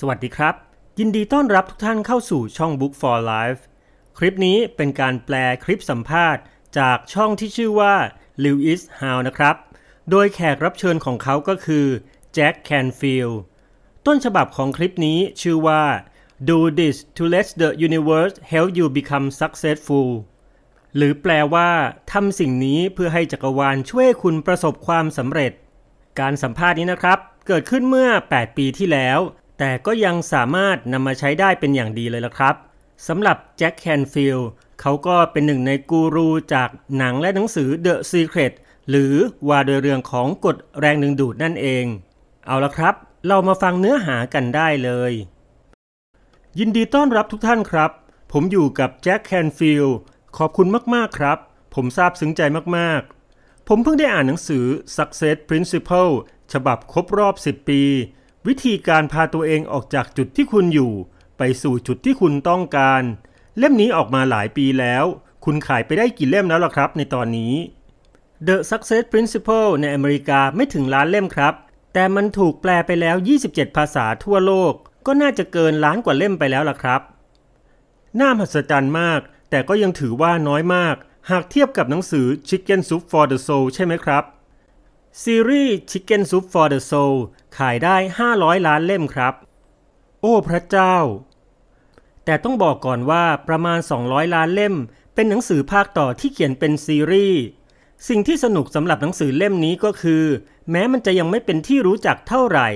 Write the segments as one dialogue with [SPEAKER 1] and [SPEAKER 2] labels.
[SPEAKER 1] สวัสดีครับ ยินดีต้อนรับทุกท่านเข้าสู่ช่อง Book for Life คลิปนี้เป็นการแปลคลิปสัมภาษณ์จากช่องที่ชื่อว่า Lewis Howe นะครับ โดยแขกรับเชิญของเขาก็คือแจ็คแคนฟิลต้นฉบับของคลิปนี้ชื่อว่า Do this to let the universe help you become successful หรือแปลว่า ทำสิ่งนี้เพื่อให้จักรวาลช่วยคุณประสบความสำเร็จ การสัมภาษณ์นี้นะครับ เกิดขึ้นเมื่อ 8 ปีที่แล้วแต่ก็ยังสามารถนำมาใช้ได้เป็นอย่างดีเลยละครับสำหรับแจ็คแคนฟิลเขาก็เป็นหนึ่งในกูรูจากหนังและหนังสือ The Secret หรือว่าโดยเรื่องของกฎแรงดึงดูดนั่นเอง เอาละครับ เรามาฟังเนื้อหากันได้เลย ยินดีต้อนรับทุกท่านครับ ผมอยู่กับแจ็คแคนฟิลขอบคุณมากๆครับ ผมซาบซึ้งใจมากๆ ผมเพิ่งได้อ่านหนังสือ Success Principle ฉบับครบรอบ10ปีวิธีการพาตัวเองออกจากจุดที่คุณอยู่ ไปสู่จุดที่คุณต้องการ เล่มนี้ออกมาหลายปีแล้ว คุณขายไปได้กี่เล่มแล้วล่ะครับในตอนนี้ The Success Principle ในอเมริกาไม่ถึงล้านเล่มครับ แต่มันถูกแปลไปแล้ว 27 ภาษาทั่วโลก ก็น่าจะเกินล้านกว่าเล่มไปแล้วล่ะครับ น่าหัศจรรย์มาก แต่ก็ยังถือว่าน้อยมากหากเทียบกับหนังสือ Chicken Soup for the Soul ใช่ไหมครับซีรีส์ Chicken Soup for the Soul ขายได้ 500 ล้านเล่มครับ โอ้พระเจ้า แต่ต้องบอกก่อนว่าประมาณ 200 ล้านเล่ม เป็นหนังสือภาคต่อที่เขียนเป็นซีรีส์สิ่งที่สนุกสำหรับหนังสือเล่มนี้ก็คือ แม้มันจะยังไม่เป็นที่รู้จักเท่าไหร่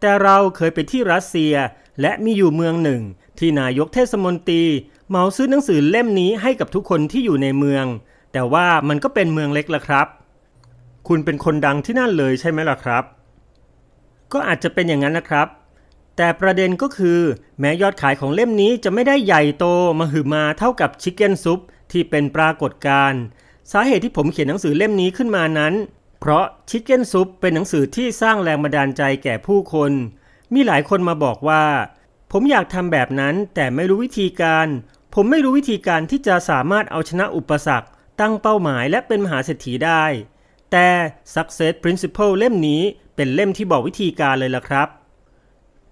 [SPEAKER 1] แต่เราเคยไปที่รัสเซีย และมีอยู่เมืองหนึ่ง ที่นายกเทศมนตรีเหมาซื้อหนังสือเล่มนี้ให้กับทุกคนที่อยู่ในเมือง แต่ว่ามันก็เป็นเมืองเล็กละครับ คุณเป็นคนดังที่นั่นเลยใช่ไหมล่ะครับก็อาจจะเป็นอย่างนั้นนะครับ แต่ประเด็นก็คือ แม้ยอดขายของเล่มนี้จะไม่ได้ใหญ่โต มหึมาเท่ากับชิคเก้นซุปที่เป็นปรากฏการณ์สาเหตุที่ผมเขียนหนังสือเล่มนี้ขึ้นมานั้น เพราะชิคเก้นซุปเป็นหนังสือที่สร้างแรงบันดาลใจแก่ผู้คน มีหลายคนมาบอกว่า ผมอยากทำแบบนั้นแต่ไม่รู้วิธีการ ผมไม่รู้วิธีการที่จะสามารถเอาชนะอุปสรรคตั้งเป้าหมายและเป็นมหาเศรษฐีได้ แต่ Success Principle เล่มนี้เป็นเล่มที่บอกวิธีการเลยล่ะครับ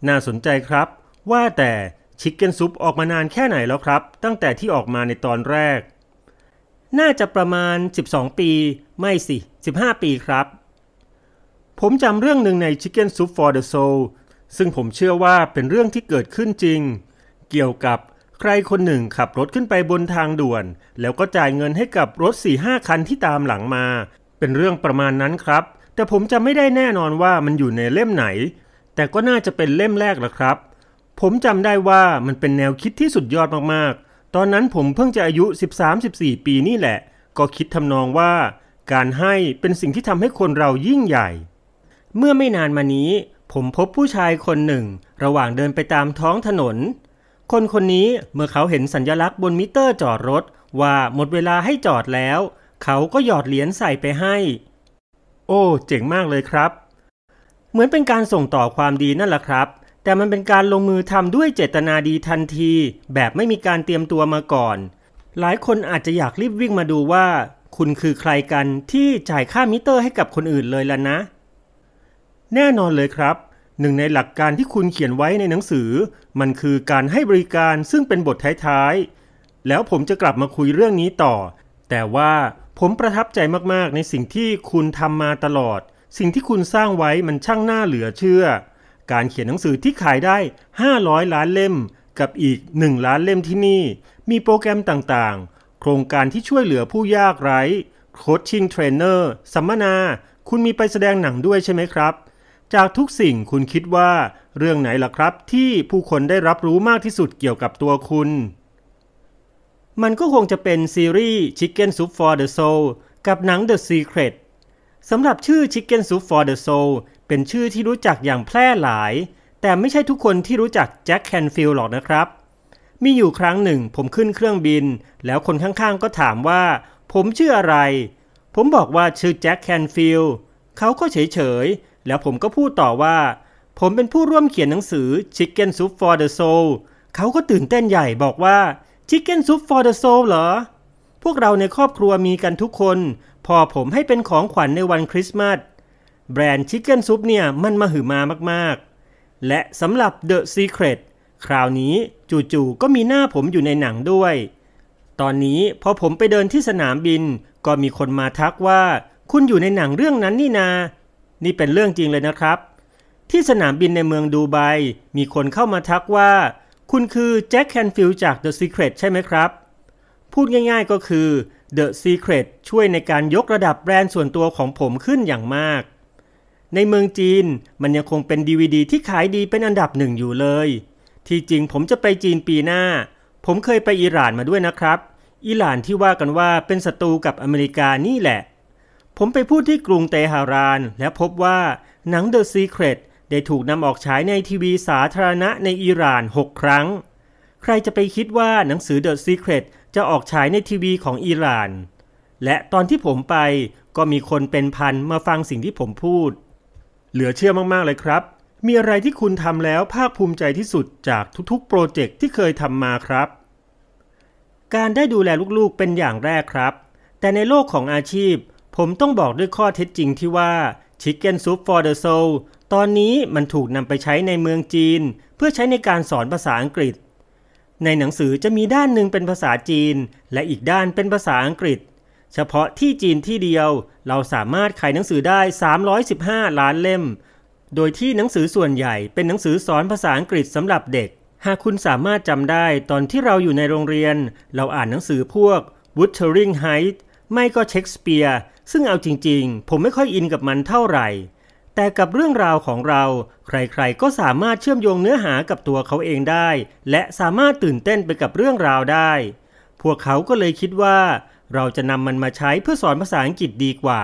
[SPEAKER 1] น่าสนใจครับว่าแต่ชิคเก้นซุปออกมานานแค่ไหนแล้วครับ ตั้งแต่ที่ออกมาในตอนแรก น่าจะประมาณ 12 ปี ไม่สิ 15 ปีครับ ผมจำเรื่องหนึ่งใน Chicken Soup for the Soul ซึ่งผมเชื่อว่าเป็นเรื่องที่เกิดขึ้นจริง เกี่ยวกับใครคนหนึ่งขับรถขึ้นไปบนทางด่วน แล้วก็จ่ายเงินให้กับรถ 4-5 คันที่ตามหลังมา เป็นเรื่องประมาณนั้นครับแต่ผมจะไม่ได้แน่นอนว่ามันอยู่ในเล่มไหน แต่ก็น่าจะเป็นเล่มแรกละครับ ผมจำได้ว่ามันเป็นแนวคิดที่สุดยอดมากๆ ตอนนั้นผมเพิ่งจะอายุ 13-14 ปีนี่แหละ ก็คิดทำนองว่าการให้เป็นสิ่งที่ทำให้คนเรายิ่งใหญ่ เมื่อไม่นานมานี้ผมพบผู้ชายคนหนึ่ง ระหว่างเดินไปตามท้องถนน คนคนนี้เมื่อเขาเห็นสัญญลักษณ์บนมิเตอร์จอดรถ ว่าหมดเวลาให้จอดแล้ว เขาก็หยอดเหรียญใส่ไปให้โอ้เจ๋งมากเลยครับ เหมือนเป็นการส่งต่อความดีนั่นแหละครับ แต่มันเป็นการลงมือทำด้วยเจตนาดีทันที แบบไม่มีการเตรียมตัวมาก่อน หลายคนอาจจะอยากรีบวิ่งมาดูว่า คุณคือใครกันที่จ่ายค่ามิเตอร์ให้กับคนอื่นเลยล่ะนะ แน่นอนเลยครับ หนึ่งในหลักการที่คุณเขียนไว้ในหนังสือ มันคือการให้บริการซึ่งเป็นบทท้ายๆแล้วผมจะกลับมาคุยเรื่องนี้ต่อ แต่ว่าผมประทับใจมากๆ ในสิ่งที่คุณทำมาตลอด สิ่งที่คุณสร้างไว้มันช่างน่าเหลือเชื่อ การเขียนหนังสือที่ขายได้ 500 ล้านเล่ม กับอีก 1 ล้านเล่มที่นี่ มีโปรแกรมต่างๆ โครงการที่ช่วยเหลือผู้ยากไร้ โคชชิ่งเทรนเนอร์สัมมนา คุณมีไปแสดงหนังด้วยใช่ไหมครับ จากทุกสิ่งคุณคิดว่าเรื่องไหนล่ะครับที่ผู้คนได้รับรู้มากที่สุดเกี่ยวกับตัวคุณมันก็คงจะเป็นซีรีส์ Chicken Soup for the Soul กับหนัง The Secret สำหรับชื่อ Chicken Soup for the Soul เป็นชื่อที่รู้จักอย่างแพร่หลาย แต่ไม่ใช่ทุกคนที่รู้จักแจ็คแคนฟิลหรอกนะครับ มีอยู่ครั้งหนึ่งผมขึ้นเครื่องบิน แล้วคนข้างๆ ก็ถามว่า ผมชื่ออะไร ผมบอกว่าชื่อแจ็คแคนฟิลเขาก็เฉยๆ แล้วผมก็พูดต่อว่า ผมเป็นผู้ร่วมเขียนหนังสือ Chicken Soup for the Soul เขาก็ตื่นเต้นใหญ่บอกว่าชิคเก้นซุป for the soul เหรอ พวกเราในครอบครัวมีกันทุกคน พอผมให้เป็นของขวัญในวันคริสต์มาส แบรนด์ชิคเก้นซุปเนี่ย มันมาหือมามากๆ และสำหรับ The Secret คราวนี้จู่ๆก็มีหน้าผมอยู่ในหนังด้วย ตอนนี้พอผมไปเดินที่สนามบิน ก็มีคนมาทักว่า คุณอยู่ในหนังเรื่องนั้นนี่นา นี่เป็นเรื่องจริงเลยนะครับ ที่สนามบินในเมืองดูไบมีคนเข้ามาทักว่าคุณคือแจ็คแคนฟิลจาก The Secret ใช่ไหมครับ พูดง่ายๆก็คือ The Secret ช่วยในการยกระดับแบรนด์ส่วนตัวของผมขึ้นอย่างมาก ในเมืองจีนมันยังคงเป็น DVD ที่ขายดีเป็นอันดับหนึ่งอยู่เลย ที่จริงผมจะไปจีนปีหน้า ผมเคยไปอิหร่านมาด้วยนะครับ อิหร่านที่ว่ากันว่าเป็นศัตรูกับอเมริกานี่แหละ ผมไปพูดที่กรุงเตหาราน และพบว่าหนัง The Secret ได้ถูกนำออกฉายในทีวีสาธารณะในอิหร่าน6 ครั้ง ใครจะไปคิดว่าหนังสือ The Secret จะออกฉายในทีวีของอิหร่าน และตอนที่ผมไปก็มีคนเป็นพันมาฟังสิ่งที่ผมพูด เหลือเชื่อมากๆเลยครับ มีอะไรที่คุณทำแล้วภาคภูมิใจที่สุดจากทุกๆโปรเจกต์ที่เคยทำมาครับ การได้ดูแลลูกๆเป็นอย่างแรกครับ แต่ในโลกของอาชีพ ผมต้องบอกด้วยข้อเท็จจริง ที่ว่า Chicken Soup for the Soul ตอนนี้มันถูกนำไปใช้ในเมืองจีน เพื่อใช้ในการสอนภาษาอังกฤษ ในหนังสือจะมีด้านหนึ่งเป็นภาษาจีน และอีกด้านเป็นภาษาอังกฤษ เฉพาะที่จีนที่เดียวเราสามารถขายหนังสือได้ 315 ล้านเล่ม โดยที่หนังสือส่วนใหญ่เป็นหนังสือสอนภาษาอังกฤษสำหรับเด็ก หากคุณสามารถจำได้ตอนที่เราอยู่ในโรงเรียน เราอ่านหนังสือพวก Wuthering Heights ไม่ก็เชคสเปียร์ซึ่งเอาจริง ๆ ผมไม่ค่อยอินกับมันเท่าไหร่แต่กับเรื่องราวของเรา ใครๆก็สามารถเชื่อมโยงเนื้อหากับตัวเขาเองได้ และสามารถตื่นเต้นไปกับเรื่องราวได้ พวกเขาก็เลยคิดว่า เราจะนำมันมาใช้เพื่อสอนภาษาอังกฤษดีกว่า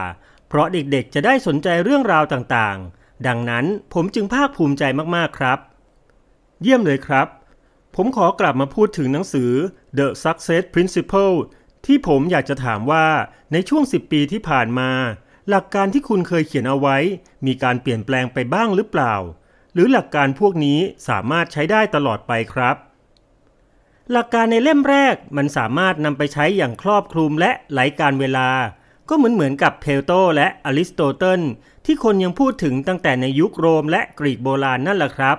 [SPEAKER 1] เพราะเด็กๆจะได้สนใจเรื่องราวต่างๆ ดังนั้นผมจึงภาคภูมิใจมากๆครับ เยี่ยมเลยครับ ผมขอกลับมาพูดถึงหนังสือ The Success Principle ที่ผมอยากจะถามว่าในช่วง10ปีที่ผ่านมาหลักการที่คุณเคยเขียนเอาไว้ มีการเปลี่ยนแปลงไปบ้างหรือเปล่า หรือหลักการพวกนี้สามารถใช้ได้ตลอดไปครับ หลักการในเล่มแรกมันสามารถนำไปใช้อย่างครอบคลุมและไหลการเวลา ก็เหมือนเหมือนกับเพลโต และอริสโตเติลที่คนยังพูดถึงตั้งแต่ในยุคโรม และกรีกโบราณนั่นแหละครับ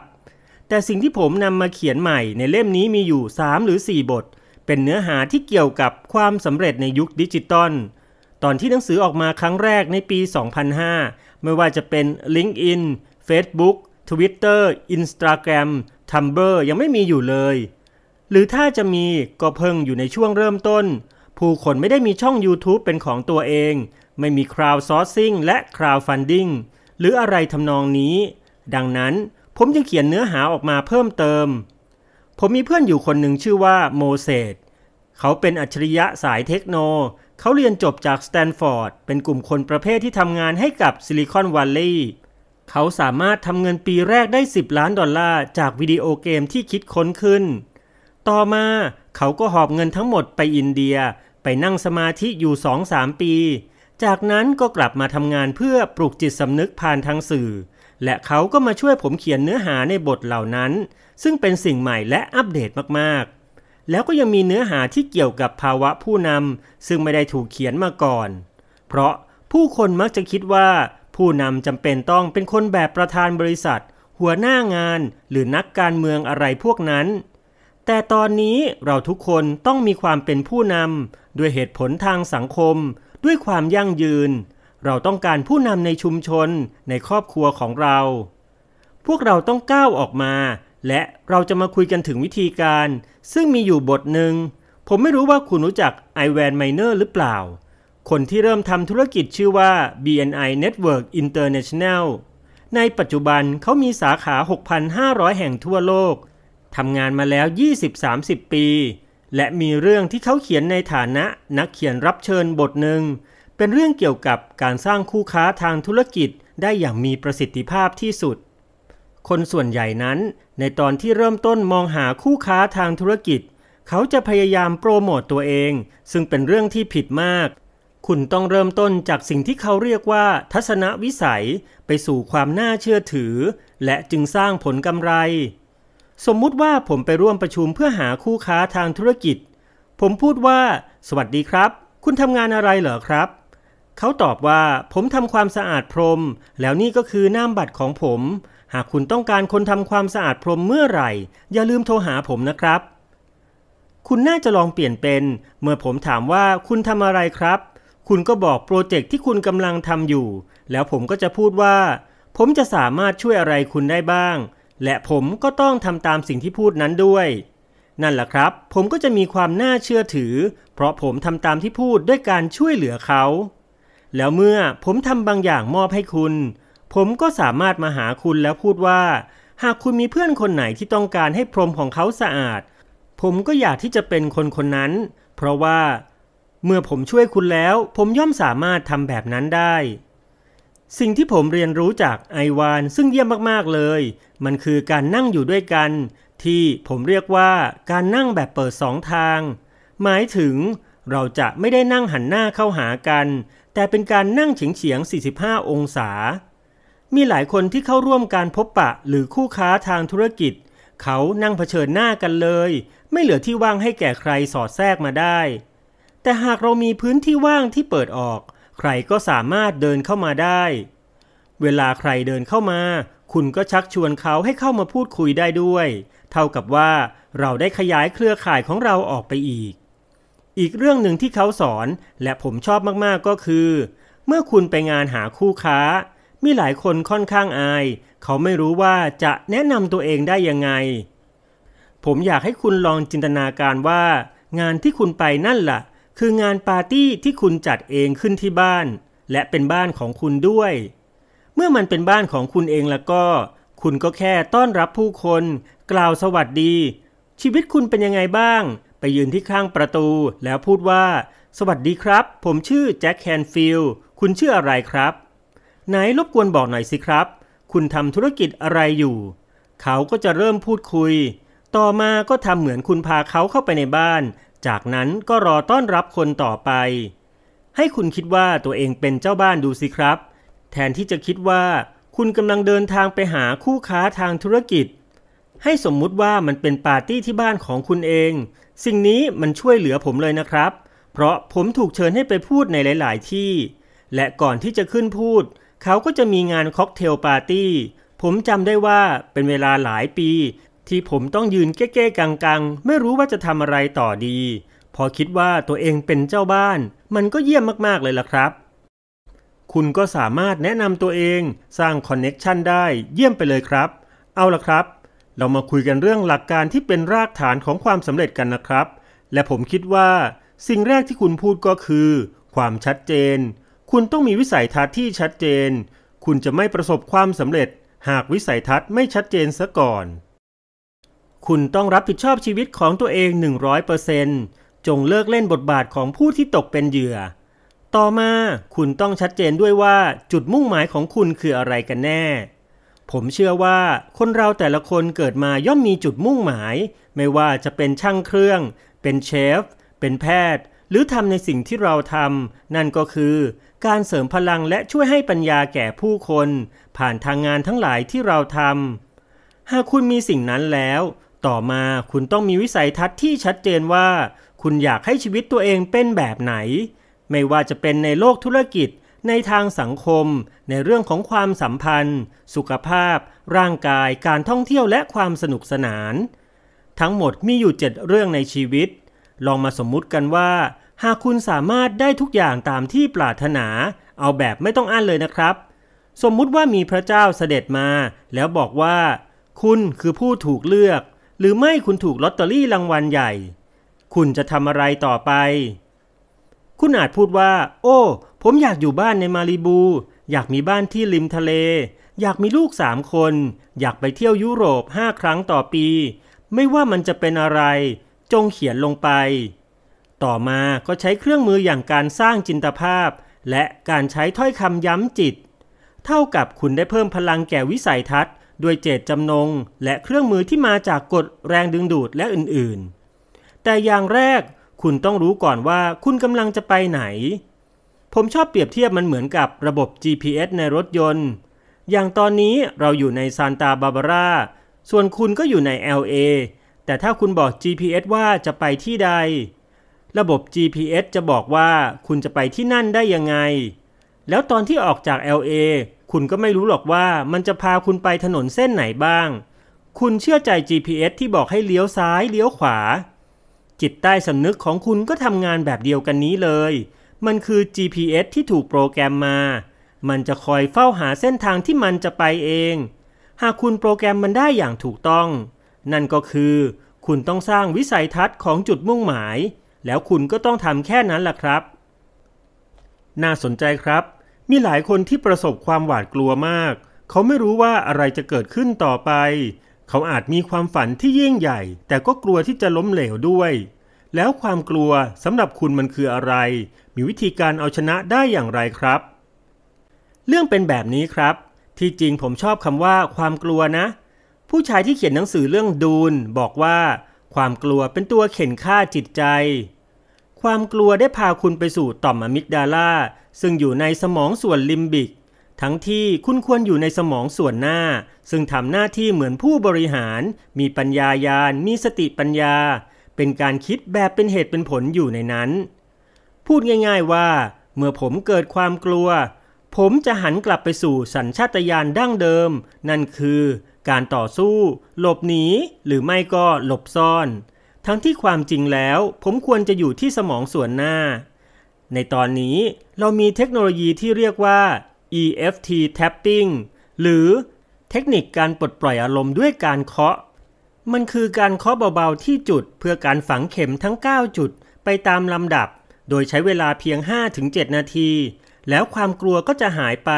[SPEAKER 1] แต่สิ่งที่ผมนำมาเขียนใหม่ในเล่มนี้มีอยู่ 3 หรือ 4 บท เป็นเนื้อหาที่เกี่ยวกับความสำเร็จในยุคดิจิตอลตอนที่หนังสือออกมาครั้งแรกในปี 2005 ไม่ว่าจะเป็น LinkedIn Facebook Twitter Instagram Tumblr ยังไม่มีอยู่เลย หรือถ้าจะมีก็เพิ่งอยู่ในช่วงเริ่มต้น ผู้คนไม่ได้มีช่อง YouTube เป็นของตัวเอง ไม่มี Crowdsourcing และ Crowdfunding หรืออะไรทำนองนี้ ดังนั้นผมจึงเขียนเนื้อหาออกมาเพิ่มเติม ผมมีเพื่อนอยู่คนหนึ่งชื่อว่าโมเสสเขาเป็นอัจฉริยะสายเทคโนเขาเรียนจบจากสแตนฟอร์ดเป็นกลุ่มคนประเภทที่ทำงานให้กับซิลิคอนวัลลีย์เขาสามารถทำเงินปีแรกได้ 10 ล้านดอลลาร์จากวิดีโอเกมที่คิดค้นขึ้น ต่อมาเขาก็หอบเงินทั้งหมดไปอินเดียไปนั่งสมาธิอยู่ 2-3 ปี จากนั้นก็กลับมาทำงานเพื่อปลูกจิตสำนึกผ่านทางสื่อ และเขาก็มาช่วยผมเขียนเนื้อหาในบทเหล่านั้น ซึ่งเป็นสิ่งใหม่และอัปเดตมากๆแล้วก็ยังมีเนื้อหาที่เกี่ยวกับภาวะผู้นำซึ่งไม่ได้ถูกเขียนมาก่อน เพราะผู้คนมักจะคิดว่า ผู้นำจำเป็นต้องเป็นคนแบบประธานบริษัท หัวหน้างานหรือนักการเมืองอะไรพวกนั้น แต่ตอนนี้เราทุกคนต้องมีความเป็นผู้นำด้วยเหตุผลทางสังคม ด้วยความยั่งยืน เราต้องการผู้นำในชุมชนในครอบครัวของเรา พวกเราต้องก้าวออกมาและเราจะมาคุยกันถึงวิธีการซึ่งมีอยู่บทหนึ่งผมไม่รู้ว่าคุณรู้จักไอแวนไมเนอร์หรือเปล่า คนที่เริ่มทำธุรกิจชื่อว่า BNI Network International ในปัจจุบันเขามีสาขา 6,500 แห่งทั่วโลกทำงานมาแล้ว 20-30 ปี และมีเรื่องที่เขาเขียนในฐานะนักเขียนรับเชิญบทหนึ่งเป็นเรื่องเกี่ยวกับการสร้างคู่ค้าทางธุรกิจได้อย่างมีประสิทธิภาพที่สุดคนส่วนใหญ่นั้น ในตอนที่เริ่มต้นมองหาคู่ค้าทางธุรกิจ เขาจะพยายามโปรโมตตัวเอง ซึ่งเป็นเรื่องที่ผิดมาก คุณต้องเริ่มต้นจากสิ่งที่เขาเรียกว่าทัศนวิสัย ไปสู่ความน่าเชื่อถือ และจึงสร้างผลกำไร สมมุติว่าผมไปร่วมประชุมเพื่อหาคู่ค้าทางธุรกิจ ผมพูดว่า สวัสดีครับ คุณทำงานอะไรเหรอครับ เขาตอบว่า ผมทำความสะอาดพรม แล้วนี่ก็คือน้ำบัตรของผมหากคุณต้องการคนทำความสะอาดพรมเมื่อไหร่ อย่าลืมโทรหาผมนะครับ คุณน่าจะลองเปลี่ยนเป็น เมื่อผมถามว่าคุณทำอะไรครับ คุณก็บอกโปรเจกต์ที่คุณกำลังทำอยู่ แล้วผมก็จะพูดว่า ผมจะสามารถช่วยอะไรคุณได้บ้าง และผมก็ต้องทำตามสิ่งที่พูดนั้นด้วย นั่นแหละครับ ผมก็จะมีความน่าเชื่อถือ เพราะผมทำตามที่พูดด้วยการช่วยเหลือเขา แล้วเมื่อผมทำบางอย่างมอบให้คุณผมก็สามารถมาหาคุณแล้วพูดว่า หากคุณมีเพื่อนคนไหนที่ต้องการให้พรมของเขาสะอาด ผมก็อยากที่จะเป็นคนคนนั้น เพราะว่าเมื่อผมช่วยคุณแล้ว ผมย่อมสามารถทำแบบนั้นได้ สิ่งที่ผมเรียนรู้จากไอวาน ซึ่งเยี่ยมมากๆเลย มันคือการนั่งอยู่ด้วยกัน ที่ผมเรียกว่าการนั่งแบบเปิดสองทาง หมายถึงเราจะไม่ได้นั่งหันหน้าเข้าหากัน แต่เป็นการนั่งเฉียงๆ45 องศามีหลายคนที่เข้าร่วมการพบปะหรือคู่ค้าทางธุรกิจ เขานั่งเผชิญหน้ากันเลย ไม่เหลือที่ว่างให้แก่ใครสอดแทรกมาได้ แต่หากเรามีพื้นที่ว่างที่เปิดออก ใครก็สามารถเดินเข้ามาได้ เวลาใครเดินเข้ามา คุณก็ชักชวนเขาให้เข้ามาพูดคุยได้ด้วย เท่ากับว่าเราได้ขยายเครือข่ายของเราออกไปอีก อีกเรื่องหนึ่งที่เขาสอนและผมชอบมากๆก็คือ เมื่อคุณไปงานหาคู่ค้ามีหลายคนค่อนข้างอาย เขาไม่รู้ว่าจะแนะนำตัวเองได้ยังไง ผมอยากให้คุณลองจินตนาการว่า งานที่คุณไปนั่นละ่ะ คืองานปาร์ตี้ที่คุณจัดเองขึ้นที่บ้าน และเป็นบ้านของคุณด้วย เมื่อมันเป็นบ้านของคุณเองแล้วก็ คุณก็แค่ต้อนรับผู้คน กล่าวสวัสดี ชีวิตคุณเป็นยังไงบ้าง ไปยืนที่ข้างประตู แล้วพูดว่า สวัสดีครับ ผมชื่อแจ็คแคนฟิลคุณชื่ออะไรครับไหนรบกวนบอกหน่อยสิครับ คุณทำธุรกิจอะไรอยู่ เขาก็จะเริ่มพูดคุย ต่อมาก็ทำเหมือนคุณพาเขาเข้าไปในบ้าน จากนั้นก็รอต้อนรับคนต่อไป ให้คุณคิดว่าตัวเองเป็นเจ้าบ้านดูสิครับ แทนที่จะคิดว่า คุณกำลังเดินทางไปหาคู่ค้าทางธุรกิจ ให้สมมุติว่ามันเป็นปาร์ตี้ที่บ้านของคุณเอง สิ่งนี้มันช่วยเหลือผมเลยนะครับ เพราะผมถูกเชิญให้ไปพูดในหลาย ๆ ที่ และก่อนที่จะขึ้นพูดเขาก็จะมีงานค็อกเทลปาร์ตี้ ผมจำได้ว่าเป็นเวลาหลายปี ที่ผมต้องยืนเก้ ๆกังๆ ไม่รู้ว่าจะทำอะไรต่อดี พอคิดว่าตัวเองเป็นเจ้าบ้าน มันก็เยี่ยมมากๆเลยล่ะครับ คุณก็สามารถแนะนำตัวเองสร้างคอนเน็กชันได้เยี่ยมไปเลยครับ เอาล่ะครับ เรามาคุยกันเรื่องหลักการที่เป็นรากฐานของความสำเร็จกันนะครับ และผมคิดว่าสิ่งแรกที่คุณพูดก็คือ ความชัดเจนคุณต้องมีวิสัยทัศน์ที่ชัดเจน คุณจะไม่ประสบความสำเร็จ หากวิสัยทัศน์ไม่ชัดเจนซะก่อน คุณต้องรับผิดชอบชีวิตของตัวเอง 100%จงเลิกเล่นบทบาทของผู้ที่ตกเป็นเหยื่อ ต่อมา คุณต้องชัดเจนด้วยว่าจุดมุ่งหมายของคุณคืออะไรกันแน่ ผมเชื่อว่าคนเราแต่ละคนเกิดมาย่อมมีจุดมุ่งหมาย ไม่ว่าจะเป็นช่างเครื่อง เป็นเชฟ เป็นแพทย์ หรือทำในสิ่งที่เราทำนั่นก็คือการเสริมพลังและช่วยให้ปัญญาแก่ผู้คน ผ่านทางงานทั้งหลายที่เราทำ หากคุณมีสิ่งนั้นแล้ว ต่อมาคุณต้องมีวิสัยทัศน์ที่ชัดเจนว่า คุณอยากให้ชีวิตตัวเองเป็นแบบไหน ไม่ว่าจะเป็นในโลกธุรกิจ ในทางสังคม ในเรื่องของความสัมพันธ์ สุขภาพ ร่างกาย การท่องเที่ยวและความสนุกสนาน ทั้งหมดมีอยู่เจ็ดเรื่องในชีวิต ลองมาสมมุติกันว่าหากคุณสามารถได้ทุกอย่างตามที่ปรารถนา เอาแบบไม่ต้องอั้นเลยนะครับ สมมุติว่ามีพระเจ้าเสด็จมา แล้วบอกว่า คุณคือผู้ถูกเลือก หรือไม่คุณถูกลอตเตอรี่รางวัลใหญ่ คุณจะทำอะไรต่อไป คุณอาจพูดว่า โอ้ ผมอยากอยู่บ้านในมาริบู อยากมีบ้านที่ริมทะเล อยากมีลูกสามคน อยากไปเที่ยวยุโรปห้าครั้งต่อปี ไม่ว่ามันจะเป็นอะไร จงเขียนลงไปต่อมาก็ใช้เครื่องมืออย่างการสร้างจินตภาพ และการใช้ถ้อยคำย้ำจิต เท่ากับคุณได้เพิ่มพลังแก่วิสัยทัศน์ ด้วยเจตจำนง และเครื่องมือที่มาจากกฎแรงดึงดูดและอื่นๆ แต่อย่างแรก คุณต้องรู้ก่อนว่าคุณกำลังจะไปไหน ผมชอบเปรียบเทียบมันเหมือนกับระบบ GPS ในรถยนต์ อย่างตอนนี้เราอยู่ในซานตาบาบาร่าส่วนคุณก็อยู่ใน LA แต่ถ้าคุณบอก GPS ว่าจะไปที่ใดระบบ GPS จะบอกว่าคุณจะไปที่นั่นได้ยังไง แล้วตอนที่ออกจาก LA คุณก็ไม่รู้หรอกว่ามันจะพาคุณไปถนนเส้นไหนบ้าง คุณเชื่อใจ GPS ที่บอกให้เลี้ยวซ้ายเลี้ยวขวา จิตใต้สำนึกของคุณก็ทำงานแบบเดียวกันนี้เลย มันคือ GPS ที่ถูกโปรแกรมมา มันจะคอยเฝ้าหาเส้นทางที่มันจะไปเอง หากคุณโปรแกรมมันได้อย่างถูกต้อง นั่นก็คือ คุณต้องสร้างวิสัยทัศน์ของจุดมุ่งหมายแล้วคุณก็ต้องทำแค่นั้นล่ะครับ น่าสนใจครับ มีหลายคนที่ประสบความหวาดกลัวมาก เขาไม่รู้ว่าอะไรจะเกิดขึ้นต่อไป เขาอาจมีความฝันที่ยิ่งใหญ่ แต่ก็กลัวที่จะล้มเหลวด้วย แล้วความกลัวสำหรับคุณมันคืออะไร มีวิธีการเอาชนะได้อย่างไรครับ เรื่องเป็นแบบนี้ครับ ที่จริงผมชอบคำว่าความกลัวนะ ผู้ชายที่เขียนหนังสือเรื่องดูนบอกว่าความกลัวเป็นตัวเข็นฆ่าจิตใจ ความกลัวได้พาคุณไปสู่ต่อมอมิกดาลาซึ่งอยู่ในสมองส่วนลิมบิก ทั้งที่คุณควรอยู่ในสมองส่วนหน้า ซึ่งทำหน้าที่เหมือนผู้บริหาร มีปัญญายาณ มีสติปัญญา เป็นการคิดแบบเป็นเหตุเป็นผลอยู่ในนั้น พูดง่ายๆว่าเมื่อผมเกิดความกลัว ผมจะหันกลับไปสู่สัญชาตญาณดั้งเดิม นั่นคือการต่อสู้ หลบหนี หรือไม่ก็หลบซ่อน ทั้งที่ความจริงแล้วผมควรจะอยู่ที่สมองส่วนหน้า ในตอนนี้เรามีเทคโนโลยีที่เรียกว่า EFT tapping หรือเทคนิคการปลดปล่อยอารมณ์ด้วยการเคาะ มันคือการเคาะเบาๆที่จุดเพื่อการฝังเข็มทั้ง 9 จุดไปตามลำดับ โดยใช้เวลาเพียง 5-7 นาที แล้วความกลัวก็จะหายไป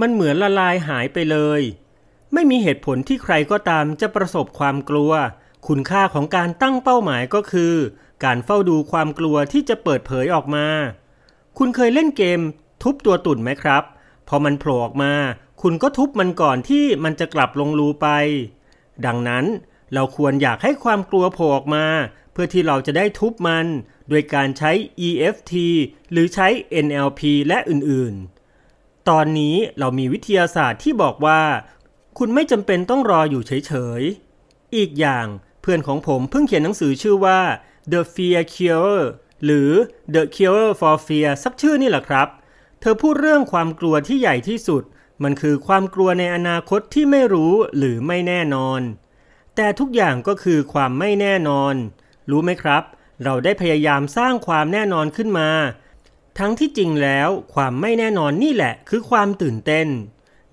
[SPEAKER 1] มันเหมือนละลายหายไปเลยไม่มีเหตุผลที่ใครก็ตามจะประสบความกลัว คุณค่าของการตั้งเป้าหมายก็คือ การเฝ้าดูความกลัวที่จะเปิดเผยออกมา คุณเคยเล่นเกม ทุบตัวตุ่นไหมครับ พอมันโผล่ออกมา คุณก็ทุบมันก่อนที่มันจะกลับลงรูไป ดังนั้นเราควรอยากให้ความกลัวโผล่ออกมา เพื่อที่เราจะได้ทุบมัน โดยการใช้ EFT หรือใช้ NLP และอื่นๆ ตอนนี้เรามีวิทยาศาสตร์ที่บอกว่าคุณไม่จำเป็นต้องรออยู่เฉยๆ อีกอย่างเพื่อนของผมเพิ่งเขียนหนังสือชื่อว่า The Fear Cure หรือ The Cure for Fear ซักชื่อนี่แหละครับ เธอพูดเรื่องความกลัวที่ใหญ่ที่สุด มันคือความกลัวในอนาคตที่ไม่รู้หรือไม่แน่นอน แต่ทุกอย่างก็คือความไม่แน่นอน รู้ไหมครับ เราได้พยายามสร้างความแน่นอนขึ้นมา ทั้งที่จริงแล้วความไม่แน่นอนนี่แหละคือความตื่นเต้น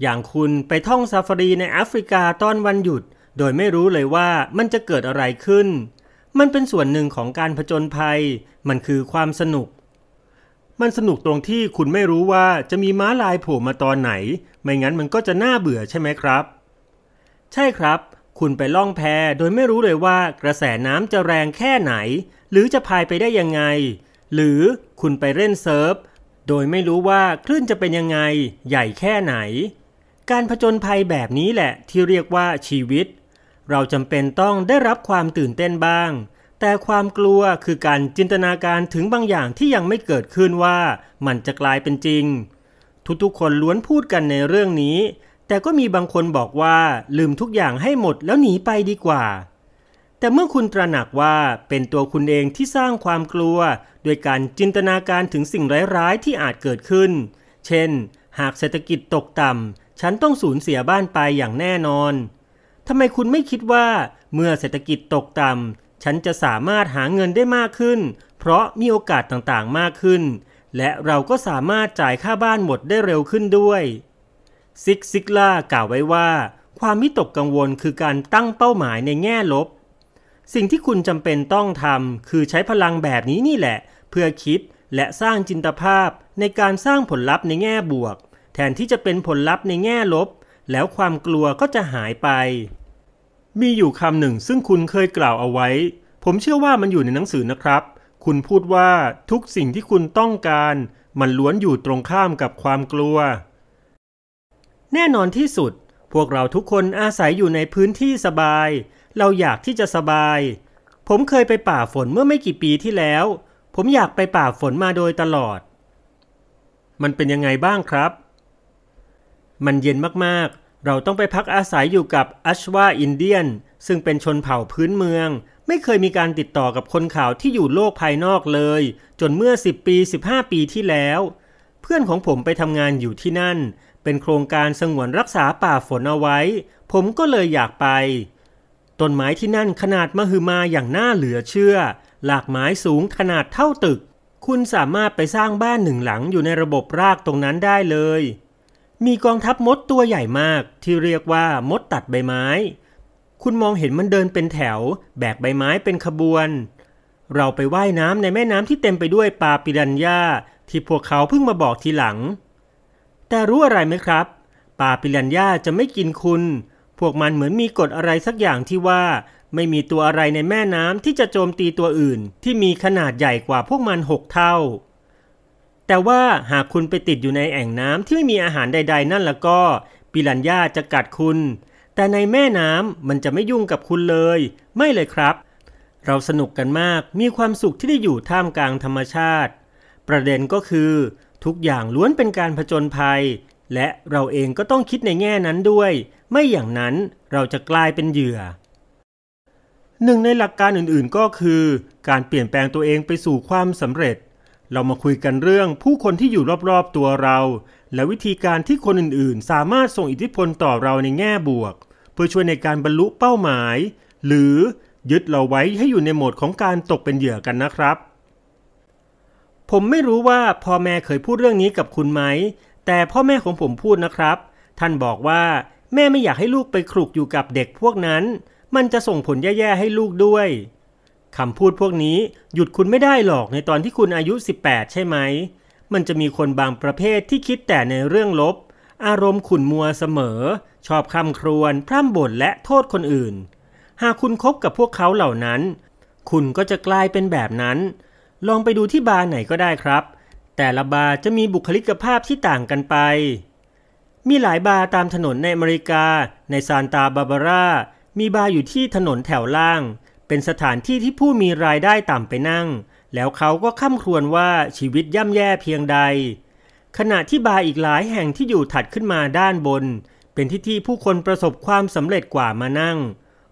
[SPEAKER 1] อย่างคุณไปท่องซาฟารีในแอฟริกาตอนวันหยุด โดยไม่รู้เลยว่ามันจะเกิดอะไรขึ้น มันเป็นส่วนหนึ่งของการผจญภัย มันคือความสนุก มันสนุกตรงที่คุณไม่รู้ว่าจะมีม้าลายโผล่มาตอนไหน ไม่งั้นมันก็จะน่าเบื่อใช่ไหมครับ ใช่ครับ คุณไปล่องแพโดยไม่รู้เลยว่ากระแสน้ำจะแรงแค่ไหน หรือจะพายไปได้ยังไง หรือคุณไปเล่นเซิร์ฟโดยไม่รู้ว่าคลื่นจะเป็นยังไง ใหญ่แค่ไหนการผจญภัยแบบนี้แหละที่เรียกว่าชีวิต เราจำเป็นต้องได้รับความตื่นเต้นบ้าง แต่ความกลัวคือการจินตนาการถึงบางอย่างที่ยังไม่เกิดขึ้นว่ามันจะกลายเป็นจริง ทุกๆคนล้วนพูดกันในเรื่องนี้ แต่ก็มีบางคนบอกว่าลืมทุกอย่างให้หมดแล้วหนีไปดีกว่า แต่เมื่อคุณตระหนักว่าเป็นตัวคุณเองที่สร้างความกลัวโดยการจินตนาการถึงสิ่งร้ายๆที่อาจเกิดขึ้น เช่น หากเศรษฐกิจตกต่ำฉันต้องสูญเสียบ้านไปอย่างแน่นอน ทำไมคุณไม่คิดว่า เมื่อเศรษฐกิจตกต่ำ ฉันจะสามารถหาเงินได้มากขึ้น เพราะมีโอกาสต่างๆ มากขึ้น และเราก็สามารถจ่ายค่าบ้านหมดได้เร็วขึ้นด้วยซิกซิกล่ากล่าวไว้ว่า ความมิตกกังวลคือการตั้งเป้าหมายในแง่ลบ สิ่งที่คุณจำเป็นต้องทำ คือใช้พลังแบบนี้นี่แหละ เพื่อคิดและสร้างจินตภาพในการสร้างผลลัพธ์ในแง่บวกแทนที่จะเป็นผลลัพธ์ในแง่ลบ แล้วความกลัวก็จะหายไป มีอยู่คำหนึ่งซึ่งคุณเคยกล่าวเอาไว้ ผมเชื่อว่ามันอยู่ในหนังสือนะครับ คุณพูดว่าทุกสิ่งที่คุณต้องการ มันล้วนอยู่ตรงข้ามกับความกลัว แน่นอนที่สุด พวกเราทุกคนอาศัยอยู่ในพื้นที่สบาย เราอยากที่จะสบาย ผมเคยไปป่าฝนเมื่อไม่กี่ปีที่แล้ว ผมอยากไปป่าฝนมาโดยตลอด มันเป็นยังไงบ้างครับมันเย็นมากๆ เราต้องไปพักอาศัยอยู่กับอัชวาอินเดียน ซึ่งเป็นชนเผ่าพื้นเมือง ไม่เคยมีการติดต่อกับคนข่าวที่อยู่โลกภายนอกเลย จนเมื่อ 10 ปี 15 ปีที่แล้ว เพื่อนของผมไปทำงานอยู่ที่นั่น เป็นโครงการสงวนรักษาป่าฝนเอาไว้ ผมก็เลยอยากไปต้นไม้ที่นั่นขนาดมหึมาอย่างน่าเหลือเชื่อ หลากไม้สูงขนาดเท่าตึก คุณสามารถไปสร้างบ้านหนึ่งหลังอยู่ในระบบรากตรงนั้นได้เลยมีกองทัพมดตัวใหญ่มาก ที่เรียกว่ามดตัดใบไม้ คุณมองเห็นมันเดินเป็นแถว แบกใบไม้เป็นขบวน เราไปไว่ายน้ำในแม่น้ำที่เต็มไปด้วยปลาปิรันย่าที่พวกเขาเพิ่งมาบอกทีหลัง แต่รู้อะไรไหมครับปลาปิรันย่าจะไม่กินคุณ พวกมันเหมือนมีกฎอะไรสักอย่างที่ว่า ไม่มีตัวอะไรในแม่น้ำที่จะโจมตีตัวอื่น ที่มีขนาดใหญ่กว่าพวกมันหกเท่าแต่ว่าหากคุณไปติดอยู่ในแอ่งน้ำที่ไม่มีอาหารใดๆ นั่นแล้วก็ปิรันย่าจะกัดคุณ แต่ในแม่น้ำมันจะไม่ยุ่งกับคุณเลย ไม่เลยครับ เราสนุกกันมากมีความสุขที่ได้อยู่ท่ามกลางธรรมชาติ ประเด็นก็คือ ทุกอย่างล้วนเป็นการผจญภัย และเราเองก็ต้องคิดในแง่นั้นด้วย ไม่อย่างนั้นเราจะกลายเป็นเหยื่อหนึ่งในหลักการอื่นๆก็คือ การเปลี่ยนแปลงตัวเองไปสู่ความสำเร็จเรามาคุยกันเรื่องผู้คนที่อยู่รอบ ๆ ตัวเรา และวิธีการที่คนอื่นๆ สามารถส่งอิทธิพลต่อเราในแง่บวก เพื่อช่วยในการบรรลุเป้าหมาย หรือ ยึดเราไว้ให้อยู่ในโหมดของการตกเป็นเหยื่อกันนะครับ ผมไม่รู้ว่าพ่อแม่เคยพูดเรื่องนี้กับคุณไหม แต่พ่อแม่ของผมพูดนะครับ ท่านบอกว่าแม่ไม่อยากให้ลูกไปคลุกอยู่กับเด็กพวกนั้น มันจะส่งผลแย่ๆให้ลูกด้วยคำพูดพวกนี้ หยุดคุณไม่ได้หรอกในตอนที่คุณอายุ 18 ใช่ไหม มันจะมีคนบางประเภทที่คิดแต่ในเรื่องลบ อารมณ์ขุนมัวเสมอ ชอบคำครวญพร่ำบ่นและโทษคนอื่น หากคุณคบกับพวกเขาเหล่านั้น คุณก็จะกลายเป็นแบบนั้น ลองไปดูที่บาร์ไหนก็ได้ครับ แต่ละบาร์จะมีบุคลิกภาพที่ต่างกันไป มีหลายบาร์ตามถนนในอเมริกา ในซานตาบาบาร่ามีบาร์อยู่ที่ถนนแถวล่างเป็นสถานที่ที่ผู้มีรายได้ต่ำไปนั่ง แล้วเขาก็ข้ามครวญว่าชีวิตย่ำแย่เพียงใด ขณะที่บาร์อีกหลายแห่งที่อยู่ถัดขึ้นมาด้านบน เป็นที่ที่ผู้คนประสบความสำเร็จกว่ามานั่ง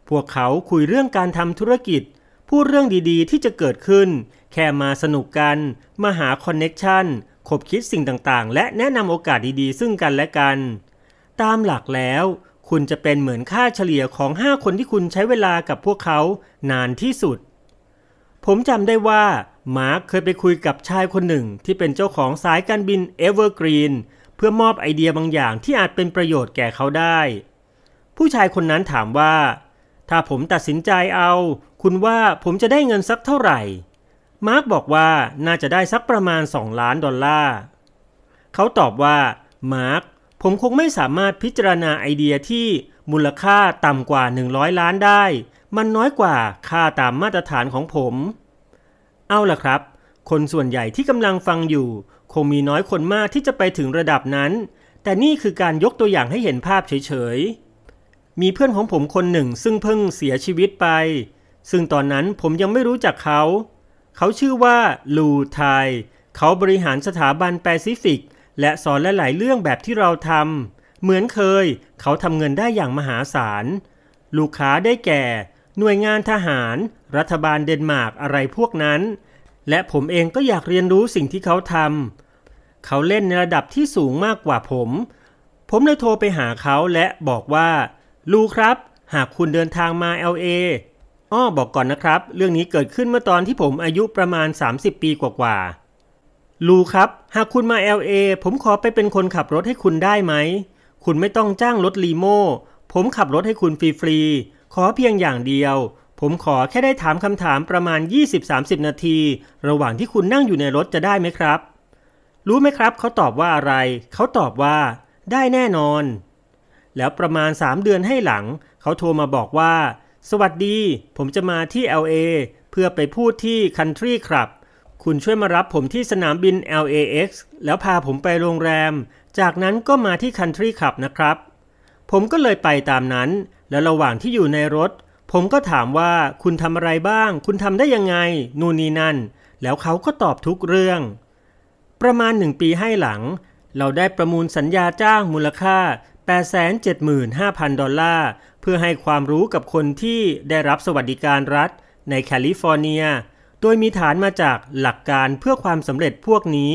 [SPEAKER 1] พวกเขาคุยเรื่องการทำธุรกิจ พูดเรื่องดีๆที่จะเกิดขึ้น แค่มาสนุกกัน มาหาคอนเน็ชันคบคิดสิ่งต่างๆ และแนะนำโอกาสดีๆ ซึ่งกันและกัน ตามหลักแล้วคุณจะเป็นเหมือนค่าเฉลี่ยของ 5 คนที่คุณใช้เวลากับพวกเขานานที่สุด ผมจำได้ว่า มาร์คเคยไปคุยกับชายคนหนึ่งที่เป็นเจ้าของสายการบินเอเวอร์กรีนเพื่อมอบไอเดียบางอย่างที่อาจเป็นประโยชน์แก่เขาได้ ผู้ชายคนนั้นถามว่า ถ้าผมตัดสินใจเอา คุณว่าผมจะได้เงินสักเท่าไหร่มาร์คบอกว่าน่าจะได้สักประมาณ 2 ล้านดอลลาร์เขาตอบว่ามาร์คผม คงไม่สามารถพิจารณาไอเดียที่มูลค่าต่ำ กว่า 100 ล้านได้ มันน้อยกว่าค่าตามมาตรฐานของผม เอาล่ะครับ คนส่วนใหญ่ที่ กำลังฟังอยู่ คงมีน้อยคนมากที่จะไปถึงระดับนั้น แต่นี่คือการยกตัวอย่างให้เห็นภาพเฉยๆมีเพื่อนของผมคนหนึ่งซึ่งเพิ่งเสียชีวิตไป ซึ่งตอนนั้นผมยังไม่รู้จักเขา เขาชื่อว่าลูไทเขาบริหารสถาบันแปซิฟิกและสอนลหลายๆเรื่องแบบที่เราทำเหมือนเคยเขาทำเงินได้อย่างมหาศาล ลูกค้าได้แก่ หน่วยงานทหาร รัฐบาลเดนมาร์กอะไรพวกนั้น และผมเองก็อยากเรียนรู้สิ่งที่เขาทำเขาเล่นในระดับที่สูงมากกว่าผม ผมเลยโทรไปหาเขาและบอกว่า ลูครับ หากคุณเดินทางมา LA อ้อบอกก่อนนะครับ เรื่องนี้เกิดขึ้นเมื่อตอนที่ผมอายุประมาณ 30 ปีกว่าลูครับ หากคุณมา LA ผมขอไปเป็นคนขับรถให้คุณได้ไหม คุณไม่ต้องจ้างรถลีโม่ผมขับรถให้คุณฟรีๆ ขอเพียงอย่างเดียว ผมขอแค่ได้ถามคำถามประมาณ 20-30 นาที ระหว่างที่คุณนั่งอยู่ในรถจะได้ไหมครับ รู้ไหมครับเขาตอบว่าอะไร เขาตอบว่าได้แน่นอน แล้วประมาณ 3 เดือนให้หลังเขาโทรมาบอกว่า สวัสดี ผมจะมาที่ LA เพื่อไปพูดที่ Country Club คุณช่วยมารับผมที่สนามบิน LAX แล้วพาผมไปโรงแรม จากนั้นก็มาที่ Country Club นะครับ ผมก็เลยไปตามนั้น และระหว่างที่อยู่ในรถ ผมก็ถามว่าคุณทำอะไรบ้าง คุณทำได้ยังไง นู่นนี่นั่น แล้วเขาก็ตอบทุกเรื่อง ประมาณหนึ่งปีให้หลัง เราได้ประมูลสัญญาจ้างมูลค่า 875,000 ดอลลาร์ เพื่อให้ความรู้กับคนที่ได้รับสวัสดิการรัฐ ในแคลิฟอร์เนียโดยมีฐานมาจากหลักการเพื่อความสำเร็จพวกนี้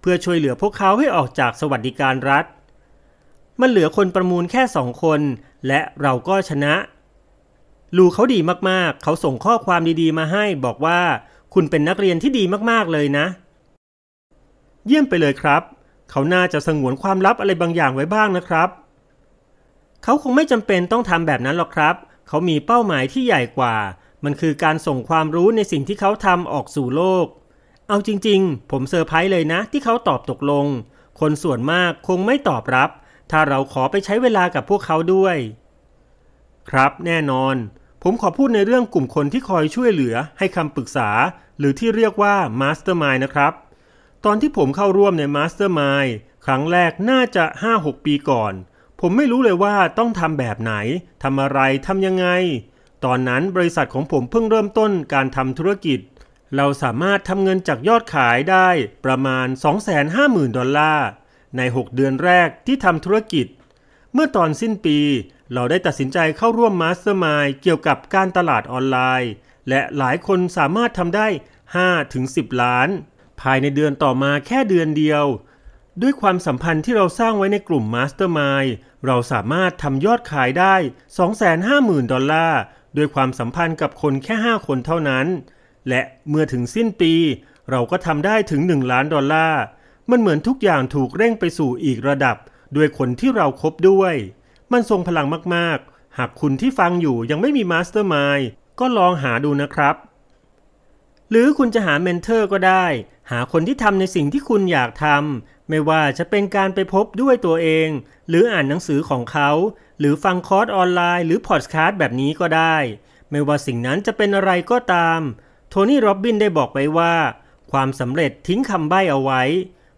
[SPEAKER 1] เพื่อช่วยเหลือพวกเขาให้ออกจากสวัสดิการรัฐ มันเหลือคนประมูลแค่สองคน และเราก็ชนะ ลูเขาดีมากๆเขาส่งข้อความดีๆมาให้บอกว่าคุณเป็นนักเรียนที่ดีมากๆเลยนะ เยี่ยมไปเลยครับ เขาน่าจะสงวนความลับอะไรบางอย่างไว้บ้างนะครับเขาคงไม่จำเป็นต้องทำแบบนั้นหรอกครับเขามีเป้าหมายที่ใหญ่กว่ามันคือการส่งความรู้ในสิ่งที่เขาทำออกสู่โลก เอาจริงๆ ผมเซอร์ไพรส์เลยนะ ที่เขาตอบตกลง คนส่วนมากคงไม่ตอบรับ ถ้าเราขอไปใช้เวลากับพวกเขาด้วย ครับแน่นอน ผมขอพูดในเรื่องกลุ่มคนที่คอยช่วยเหลือให้คำปรึกษา หรือที่เรียกว่ามาสเตอร์มายนะครับ ตอนที่ผมเข้าร่วมในมาสเตอร์มายครั้งแรกน่าจะ 5-6 ปีก่อน ผมไม่รู้เลยว่าต้องทำแบบไหนทำอะไรทำยังไงตอนนั้นบริษัทของผมเพิ่งเริ่มต้นการทำธุรกิจ เราสามารถทำเงินจากยอดขายได้ประมาณ 250,000 ดอลลาร์ ใน 6 เดือนแรกที่ทำธุรกิจ เมื่อตอนสิ้นปีเราได้ตัดสินใจเข้าร่วมมาสเตอร์มายเกี่ยวกับการตลาดออนไลน์ และหลายคนสามารถทำได้5-10 ล้าน ภายในเดือนต่อมาแค่เดือนเดียว ด้วยความสัมพันธ์ที่เราสร้างไว้ในกลุ่มมาสเตอร์มายเราสามารถทำยอดขายได้250,000ดอลลาร์ด้วยความสัมพันธ์กับคนแค่ 5 คนเท่านั้น และเมื่อถึงสิ้นปี เราก็ทำได้ถึง 1 ล้านดอลลาร์ มันเหมือนทุกอย่างถูกเร่งไปสู่อีกระดับด้วยคนที่เราครบด้วย มันทรงพลังมากๆ หากคุณที่ฟังอยู่ยังไม่มีมาสเตอร์มายก็ลองหาดูนะครับ หรือคุณจะหาเมนเทอร์ก็ได้ หาคนที่ทำในสิ่งที่คุณอยากทำ ไม่ว่าจะเป็นการไปพบด้วยตัวเอง หรืออ่านหนังสือของเขาหรือฟังคอร์สออนไลน์หรือพอดแคสต์แบบนี้ก็ได้ ไม่ว่าสิ่งนั้นจะเป็นอะไรก็ตาม โทนี่โรบินได้บอกไว้ว่า ความสำเร็จทิ้งคำใบ้เอาไว้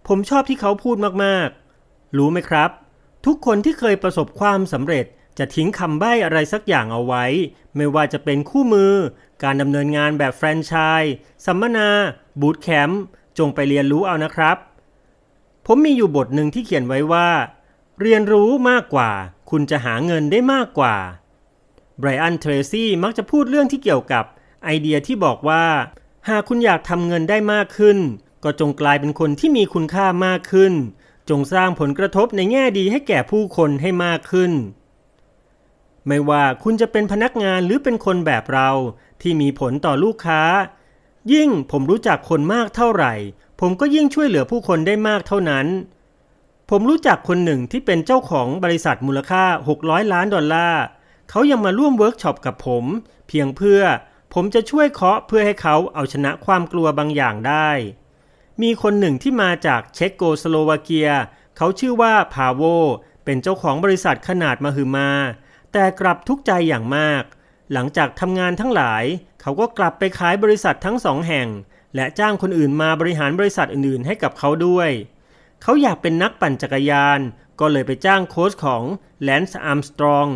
[SPEAKER 1] ผมชอบที่เขาพูดมากๆ รู้ไหมครับ ทุกคนที่เคยประสบความสำเร็จ จะทิ้งคำใบ้อะไรสักอย่างเอาไว้ ไม่ว่าจะเป็นคู่มือ การดำเนินงานแบบแฟรนไชส์สัมมนา บูตแคมป์ จงไปเรียนรู้เอานะครับ ผมมีอยู่บทหนึ่งที่เขียนไว้ว่า เรียนรู้มากกว่าคุณจะหาเงินได้มากกว่าไบรอันเทรซี่มักจะพูดเรื่องที่เกี่ยวกับ ไอเดียที่บอกว่า หากคุณอยากทำเงินได้มากขึ้น ก็จงกลายเป็นคนที่มีคุณค่ามากขึ้น จงสร้างผลกระทบในแง่ดีให้แก่ผู้คนให้มากขึ้น ไม่ว่าคุณจะเป็นพนักงานหรือเป็นคนแบบเราที่มีผลต่อลูกค้า ยิ่งผมรู้จักคนมากเท่าไหร่ ผมก็ยิ่งช่วยเหลือผู้คนได้มากเท่านั้นผมรู้จักคนหนึ่งที่เป็นเจ้าของบริษัทมูลค่า 600 ล้านดอลลาร์ เขายังมาร่วมเวิร์กช็อปกับผม เพียงเพื่อผมจะช่วยเคาะเพื่อให้เขาเอาชนะความกลัวบางอย่างได้ มีคนหนึ่งที่มาจากเช็กโกสโลวาเกีย เขาชื่อว่าพาโวเป็นเจ้าของบริษัทขนาดมหึมา แต่กลับทุกใจอย่างมาก หลังจากทำงานทั้งหลาย เขาก็กลับไปขายบริษัททั้งสองแห่ง และจ้างคนอื่นมาบริหารบริษัทอื่นๆ ให้กับเขาด้วยเขาอยากเป็นนักปั่นจักรยานก็เลยไปจ้างโค้ชของแลนซ์อาร์มสตรอง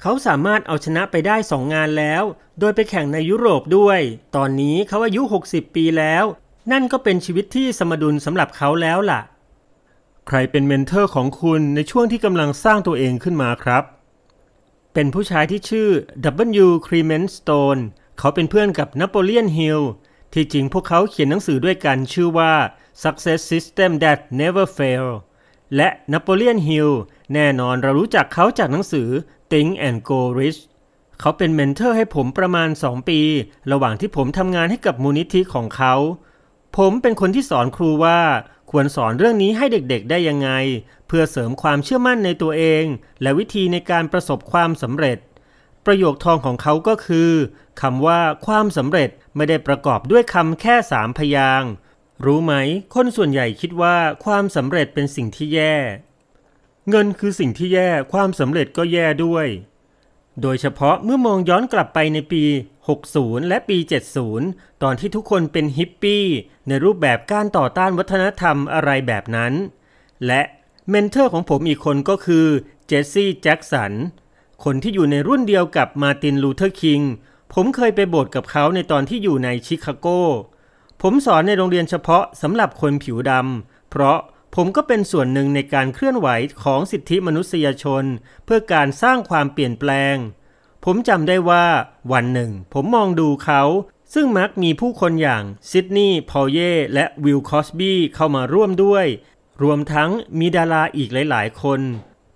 [SPEAKER 1] เขาสามารถเอาชนะไปได้ 2 งานแล้ว โดยไปแข่งในยุโรปด้วย ตอนนี้เขาอายุ 60 ปีแล้ว นั่นก็เป็นชีวิตที่สมดุลสำหรับเขาแล้วล่ะ ใครเป็นเมนเทอร์ของคุณในช่วงที่กำลังสร้างตัวเองขึ้นมาครับ เป็นผู้ชายที่ชื่อ W. Clement Stone เขาเป็นเพื่อนกับนโปเลียนฮิลที่จริงพวกเขาเขียนหนังสือด้วยกันชื่อว่า Success System That Never Fail และ Napoleon Hill แน่นอนเรารู้จักเขาจากหนังสือ Think and Go Rich เขาเป็นเมนเทอร์ให้ผมประมาณ 2 ปี ระหว่างที่ผมทำงานให้กับมูลนิธิของเขา ผมเป็นคนที่สอนครูว่า ควรสอนเรื่องนี้ให้เด็กๆได้ยังไง เพื่อเสริมความเชื่อมั่นในตัวเอง และวิธีในการประสบความสำเร็จ ประโยคทองของเขาก็คือคำว่าความสำเร็จไม่ได้ประกอบด้วยคำแค่สามพยางครู้ไหมคนส่วนใหญ่คิดว่าความสำเร็จเป็นสิ่งที่แย่ เงินคือสิ่งที่แย่ ความสำเร็จก็แย่ด้วย โดยเฉพาะเมื่อมองย้อนกลับไปในปี 60 และปี 70 ตอนที่ทุกคนเป็นฮิปปี้ ในรูปแบบการต่อต้านวัฒนธรรมอะไรแบบนั้น และเมนเทอร์ของผมอีกคนก็คือเจสซี่แจ็กสัน คนที่อยู่ในรุ่นเดียวกับมาตินลูเทอร์คิงผมเคยไปโบสถ์กับเขาในตอนที่อยู่ในชิคาโกผมสอนในโรงเรียนเฉพาะสำหรับคนผิวดำ เพราะผมก็เป็นส่วนหนึ่งในการเคลื่อนไหวของสิทธิมนุษยชน เพื่อการสร้างความเปลี่ยนแปลง ผมจำได้ว่าวันหนึ่งผมมองดูเขา ซึ่งมักมีผู้คนอย่างซิดนีย์พอเย่และวิลคอสบี้เข้ามาร่วมด้วย รวมทั้งมีดาราอีกหลาย ๆ คน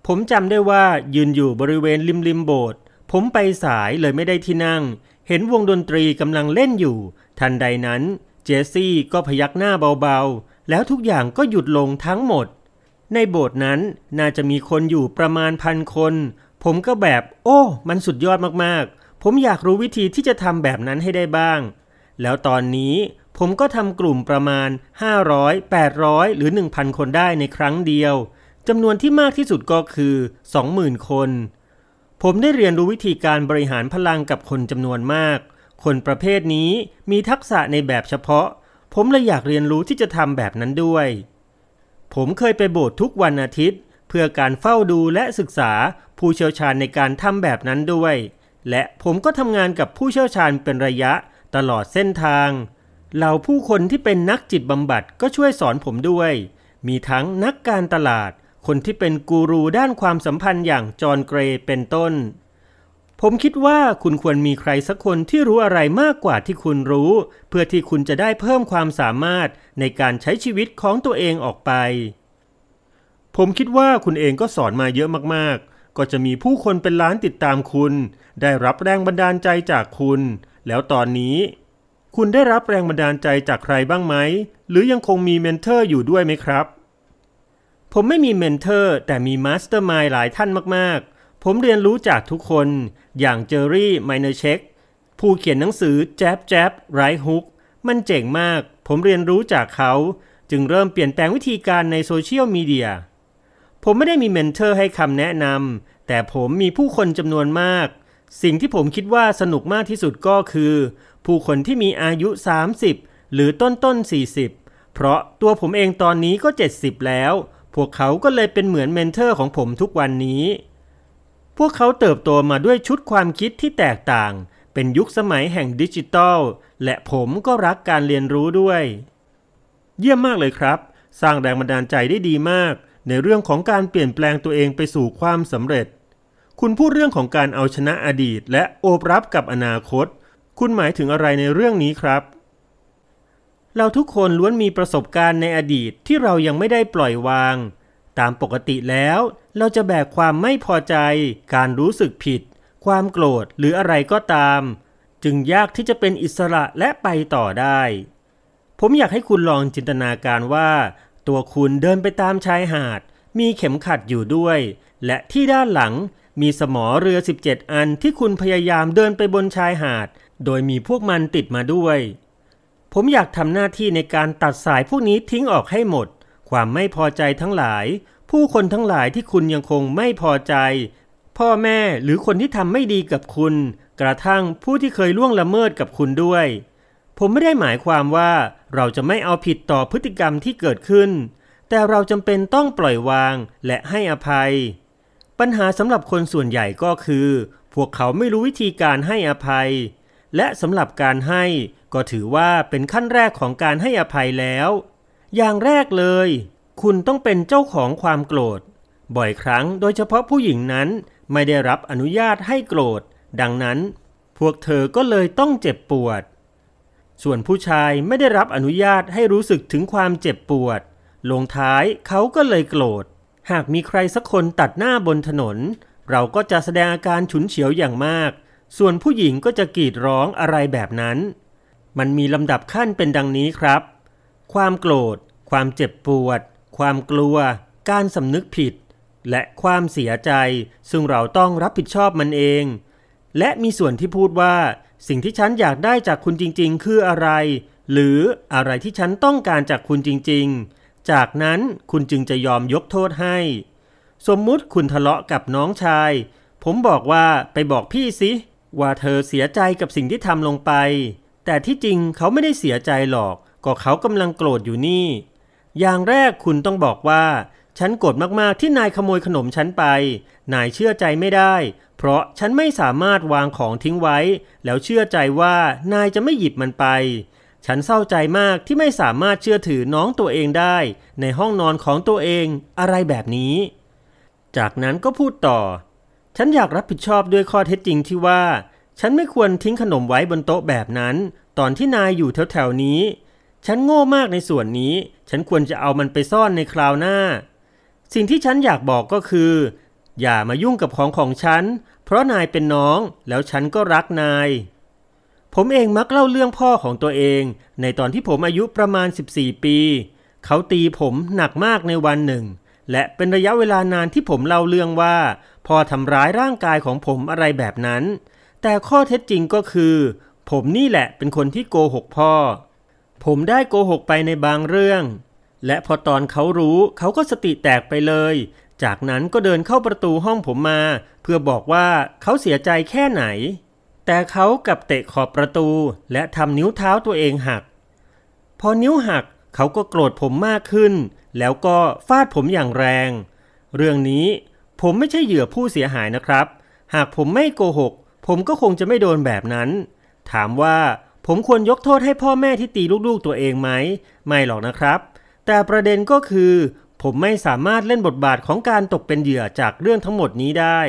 [SPEAKER 1] ผมจำได้ว่ายืนอยู่บริเวณริมริมโบสถ์ผมไปสายเลยไม่ได้ที่นั่ง เห็นวงดนตรีกำลังเล่นอยู่ ทันใดนั้นเจสซี่ก็พยักหน้าเบาๆ แล้วทุกอย่างก็หยุดลงทั้งหมด ในโบสถ์นั้นน่าจะมีคนอยู่ประมาณพันคน ผมก็แบบ โอ้มันสุดยอดมากๆ ผมอยากรู้วิธีที่จะทำแบบนั้นให้ได้บ้าง แล้วตอนนี้ผมก็ทำกลุ่มประมาณ 500 800 หรือ 1,000 คนได้ในครั้งเดียว จำนวนที่มากที่สุดก็คือ 20,000 คน ผมได้เรียนรู้วิธีการบริหารพลังกับคนจำนวนมากคนประเภทนี้มีทักษะในแบบเฉพาะ ผมเลยอยากเรียนรู้ที่จะทำแบบนั้นด้วย ผมเคยไปโบสถ์ทุกวันอาทิตย์ เพื่อการเฝ้าดูและศึกษาผู้เชี่ยวชาญในการทำแบบนั้นด้วย และผมก็ทำงานกับผู้เชี่ยวชาญเป็นระยะตลอดเส้นทางเหล่าผู้คนที่เป็นนักจิตบำบัดก็ช่วยสอนผมด้วย มีทั้งนักการตลาด คนที่เป็นกูรูด้านความสัมพันธ์อย่างจอห์นเกรย์เป็นต้นผมคิดว่าคุณควรมีใครสักคนที่รู้อะไรมากกว่าที่คุณรู้ เพื่อที่คุณจะได้เพิ่มความสามารถในการใช้ชีวิตของตัวเองออกไป ผมคิดว่าคุณเองก็สอนมาเยอะมากๆ ก็จะมีผู้คนเป็นล้านติดตามคุณ ได้รับแรงบันดาลใจจากคุณ แล้วตอนนี้ คุณได้รับแรงบันดาลใจจากใครบ้างไหม หรือยังคงมีเมนเทอร์อยู่ด้วยไหมครับ ผมไม่มีเมนเทอร์ แต่มีมาสเตอร์มายหลายท่านมากๆผมเรียนรู้จากทุกคน อย่างเจอรี่ไมเนอร์เชค ผู้เขียนหนังสือ แจ๊บแจ๊บไรฮุก มันเจ๋งมาก ผมเรียนรู้จากเขา จึงเริ่มเปลี่ยนแปลงวิธีการในโซเชียลมีเดีย ผมไม่ได้มีเมนเทอร์ให้คำแนะนำ แต่ผมมีผู้คนจำนวนมาก สิ่งที่ผมคิดว่าสนุกมากที่สุดก็คือ ผู้คนที่มีอายุ 30 หรือต้นต้น 40 เพราะตัวผมเองตอนนี้ก็ 70 แล้ว พวกเขาก็เลยเป็นเหมือนเมนเทอร์ของผมทุกวันนี้พวกเขาเติบโตมาด้วยชุดความคิดที่แตกต่าง เป็นยุคสมัยแห่งดิจิทัล และผมก็รักการเรียนรู้ด้วย เยี่ยมมากเลยครับ สร้างแรงบันดาลใจได้ดีมาก ในเรื่องของการเปลี่ยนแปลงตัวเองไปสู่ความสำเร็จ คุณพูดเรื่องของการเอาชนะอดีต และโอบรับกับอนาคต คุณหมายถึงอะไรในเรื่องนี้ครับ เราทุกคนล้วนมีประสบการณ์ในอดีตที่เรายังไม่ได้ปล่อยวางตามปกติแล้วเราจะแบกความไม่พอใจ การรู้สึกผิด ความโกรธหรืออะไรก็ตาม จึงยากที่จะเป็นอิสระและไปต่อได้ ผมอยากให้คุณลองจินตนาการว่า ตัวคุณเดินไปตามชายหาด มีเข็มขัดอยู่ด้วย และที่ด้านหลัง มีสมอเรือ 17 อันที่คุณพยายามเดินไปบนชายหาด โดยมีพวกมันติดมาด้วย ผมอยากทำหน้าที่ในการตัดสายพวกนี้ทิ้งออกให้หมดความไม่พอใจทั้งหลาย ผู้คนทั้งหลายที่คุณยังคงไม่พอใจ พ่อแม่หรือคนที่ทำไม่ดีกับคุณ กระทั่งผู้ที่เคยล่วงละเมิดกับคุณด้วย ผมไม่ได้หมายความว่าเราจะไม่เอาผิดต่อพฤติกรรมที่เกิดขึ้น แต่เราจำเป็นต้องปล่อยวางและให้อภัย ปัญหาสำหรับคนส่วนใหญ่ก็คือ พวกเขาไม่รู้วิธีการให้อภัย และสำหรับการให้ก็ถือว่าเป็นขั้นแรกของการให้อภัยแล้วอย่างแรกเลยคุณต้องเป็นเจ้าของความโกรธ บ่อยครั้ง โดยเฉพาะผู้หญิงนั้นไม่ได้รับอนุญาตให้โกรธ ดังนั้นพวกเธอก็เลยต้องเจ็บปวด ส่วนผู้ชายไม่ได้รับอนุญาตให้รู้สึกถึงความเจ็บปวด ลงท้ายเขาก็เลยโกรธหากมีใครสักคนตัดหน้าบนถนน เราก็จะแสดงอาการฉุนเฉียวอย่างมาก ส่วนผู้หญิงก็จะกรีดร้องอะไรแบบนั้น มันมีลำดับขั้นเป็นดังนี้ครับความโกรธ ความเจ็บปวด ความกลัว การสำนึกผิด และความเสียใจ ซึ่งเราต้องรับผิดชอบมันเอง และมีส่วนที่พูดว่า สิ่งที่ฉันอยากได้จากคุณจริงๆ คืออะไร หรืออะไรที่ฉันต้องการจากคุณจริงๆ จากนั้นคุณจึงจะยอมยกโทษให้ สมมุติคุณทะเลาะกับน้องชาย ผมบอกว่าไปบอกพี่สิว่าเธอเสียใจกับสิ่งที่ทำลงไป แต่ที่จริงเขาไม่ได้เสียใจหรอกก็เขากำลังโกรธอยู่นี่ อย่างแรกคุณต้องบอกว่า ฉันโกรธมาก ๆ ที่นายขโมยขนมฉันไป นายเชื่อใจไม่ได้ เพราะฉันไม่สามารถวางของทิ้งไว้ แล้วเชื่อใจว่านายจะไม่หยิบมันไป ฉันเศร้าใจมากที่ไม่สามารถเชื่อถือน้องตัวเองได้ในห้องนอนของตัวเอง อะไรแบบนี้ จากนั้นก็พูดต่อ ฉันอยากรับผิดชอบด้วยข้อเท็จจริงที่ว่า ฉันไม่ควรทิ้งขนมไว้บนโต๊ะแบบนั้น ตอนที่นายอยู่แถว ๆ นี้ฉันโง่มากในส่วนนี้ ฉันควรจะเอามันไปซ่อนในคราวหน้า สิ่งที่ฉันอยากบอกก็คือ อย่ามายุ่งกับของของฉัน เพราะนายเป็นน้องแล้วฉันก็รักนาย ผมเองมักเล่าเรื่องพ่อของตัวเอง ในตอนที่ผมอายุประมาณ 14 ปี เขาตีผมหนักมากในวันหนึ่ง และเป็นระยะเวลานานที่ผมเล่าเรื่องว่าพ่อทำร้ายร่างกายของผมอะไรแบบนั้น แต่ข้อเท็จจริงก็คือ ผมนี่แหละเป็นคนที่โกหกพ่อผมได้โกหกไปในบางเรื่อง และพอตอนเขารู้เขาก็สติแตกไปเลย จากนั้นก็เดินเข้าประตูห้องผมมา เพื่อบอกว่าเขาเสียใจแค่ไหน แต่เขากับเตะขอบประตูและทำนิ้วเท้าตัวเองหัก พอนิ้วหักเขาก็โกรธผมมากขึ้น แล้วก็ฟาดผมอย่างแรง เรื่องนี้ผมไม่ใช่เหยื่อผู้เสียหายนะครับ หากผมไม่โกหก ผมก็คงจะไม่โดนแบบนั้น ถามว่าผมควรยกโทษให้พ่อแม่ที่ตีลูกๆ ตัวเองไหมไม่หรอกนะครับ แต่ประเด็นก็คือ ผมไม่สามารถเล่นบทบาทของการตกเป็นเหยื่อจากเรื่องทั้งหมดนี้ได้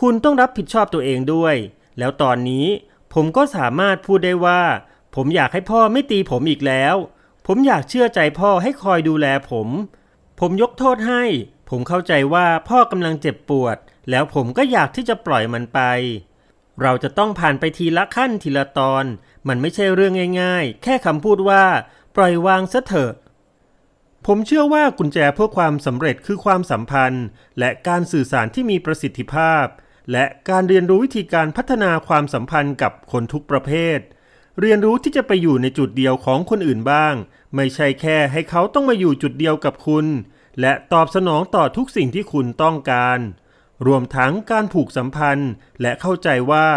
[SPEAKER 1] คุณต้องรับผิดชอบตัวเองด้วย แล้วตอนนี้ผมก็สามารถพูดได้ว่า ผมอยากให้พ่อไม่ตีผมอีกแล้ว ผมอยากเชื่อใจพ่อให้คอยดูแลผม ผมยกโทษให้ ผมเข้าใจว่าพ่อกำลังเจ็บปวด แล้วผมก็อยากที่จะปล่อยมันไป เราจะต้องผ่านไปทีละขั้นทีละตอนมันไม่ใช่เรื่องง่าย ๆ แค่คำพูดว่า ปล่อยวางซะเถอะ ผมเชื่อว่ากุญแจเพื่อความสำเร็จคือความสัมพันธ์ และการสื่อสารที่มีประสิทธิภาพ และการเรียนรู้วิธีการพัฒนาความสัมพันธ์กับคนทุกประเภท เรียนรู้ที่จะไปอยู่ในจุดเดียวของคนอื่นบ้าง ไม่ใช่แค่ให้เขาต้องมาอยู่จุดเดียวกับคุณ และตอบสนองต่อทุกสิ่งที่คุณต้องการ รวมทั้งการผูกสัมพันธ์ และเข้าใจว่า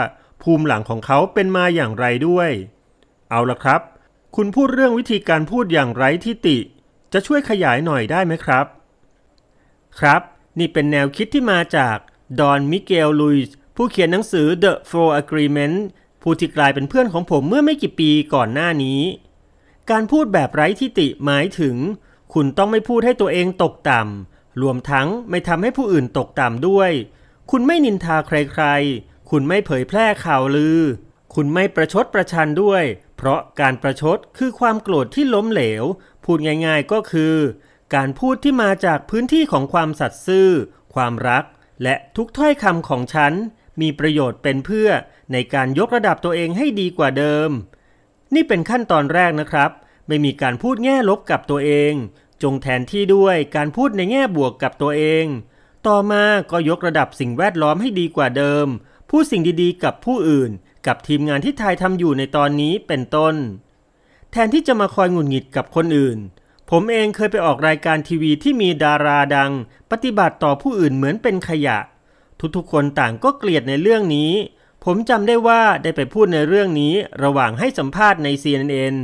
[SPEAKER 1] ภูมิหลังของเขาเป็นมาอย่างไรด้วย เอาละครับ คุณพูดเรื่องวิธีการพูดอย่างไร้ทิฏติ จะช่วยขยายหน่อยได้ไหมครับ ครับ นี่เป็นแนวคิดที่มาจากดอนมิเกลลุยส์ผู้เขียนหนังสือ The Four Agreement ผู้ที่กลายเป็นเพื่อนของผมเมื่อไม่กี่ปีก่อนหน้านี้ การพูดแบบไร้ทิฏติหมายถึง คุณต้องไม่พูดให้ตัวเองตกต่ำรวมทั้งไม่ทำให้ผู้อื่นตกต่ำด้วย คุณไม่นินทาใครๆคุณไม่เผยแพร่ข่าวลือ คุณไม่ประชดประชันด้วย เพราะการประชดคือความโกรธที่ล้มเหลว พูดง่าย ๆก็คือการพูดที่มาจากพื้นที่ของความสัตย์ซื่อ ความรัก และทุกถ้อยคำของฉันมีประโยชน์เป็นเพื่อในการยกระดับตัวเองให้ดีกว่าเดิม นี่เป็นขั้นตอนแรกนะครับ ไม่มีการพูดแง่ลบกับตัวเอง จงแทนที่ด้วยการพูดในแง่บวกกับตัวเอง ต่อมาก็ยกระดับสิ่งแวดล้อมให้ดีกว่าเดิมพูดสิ่งดีๆกับผู้อื่น กับทีมงานที่ไทยทำอยู่ในตอนนี้เป็นต้น แทนที่จะมาคอยหงุดหงิดกับคนอื่น ผมเองเคยไปออกรายการทีวีที่มีดาราดัง ปฏิบัติต่อผู้อื่นเหมือนเป็นขยะ ทุกๆคนต่างก็เกลียดในเรื่องนี้ ผมจำได้ว่าได้ไปพูดในเรื่องนี้ระหว่างให้สัมภาษณ์ใน CNN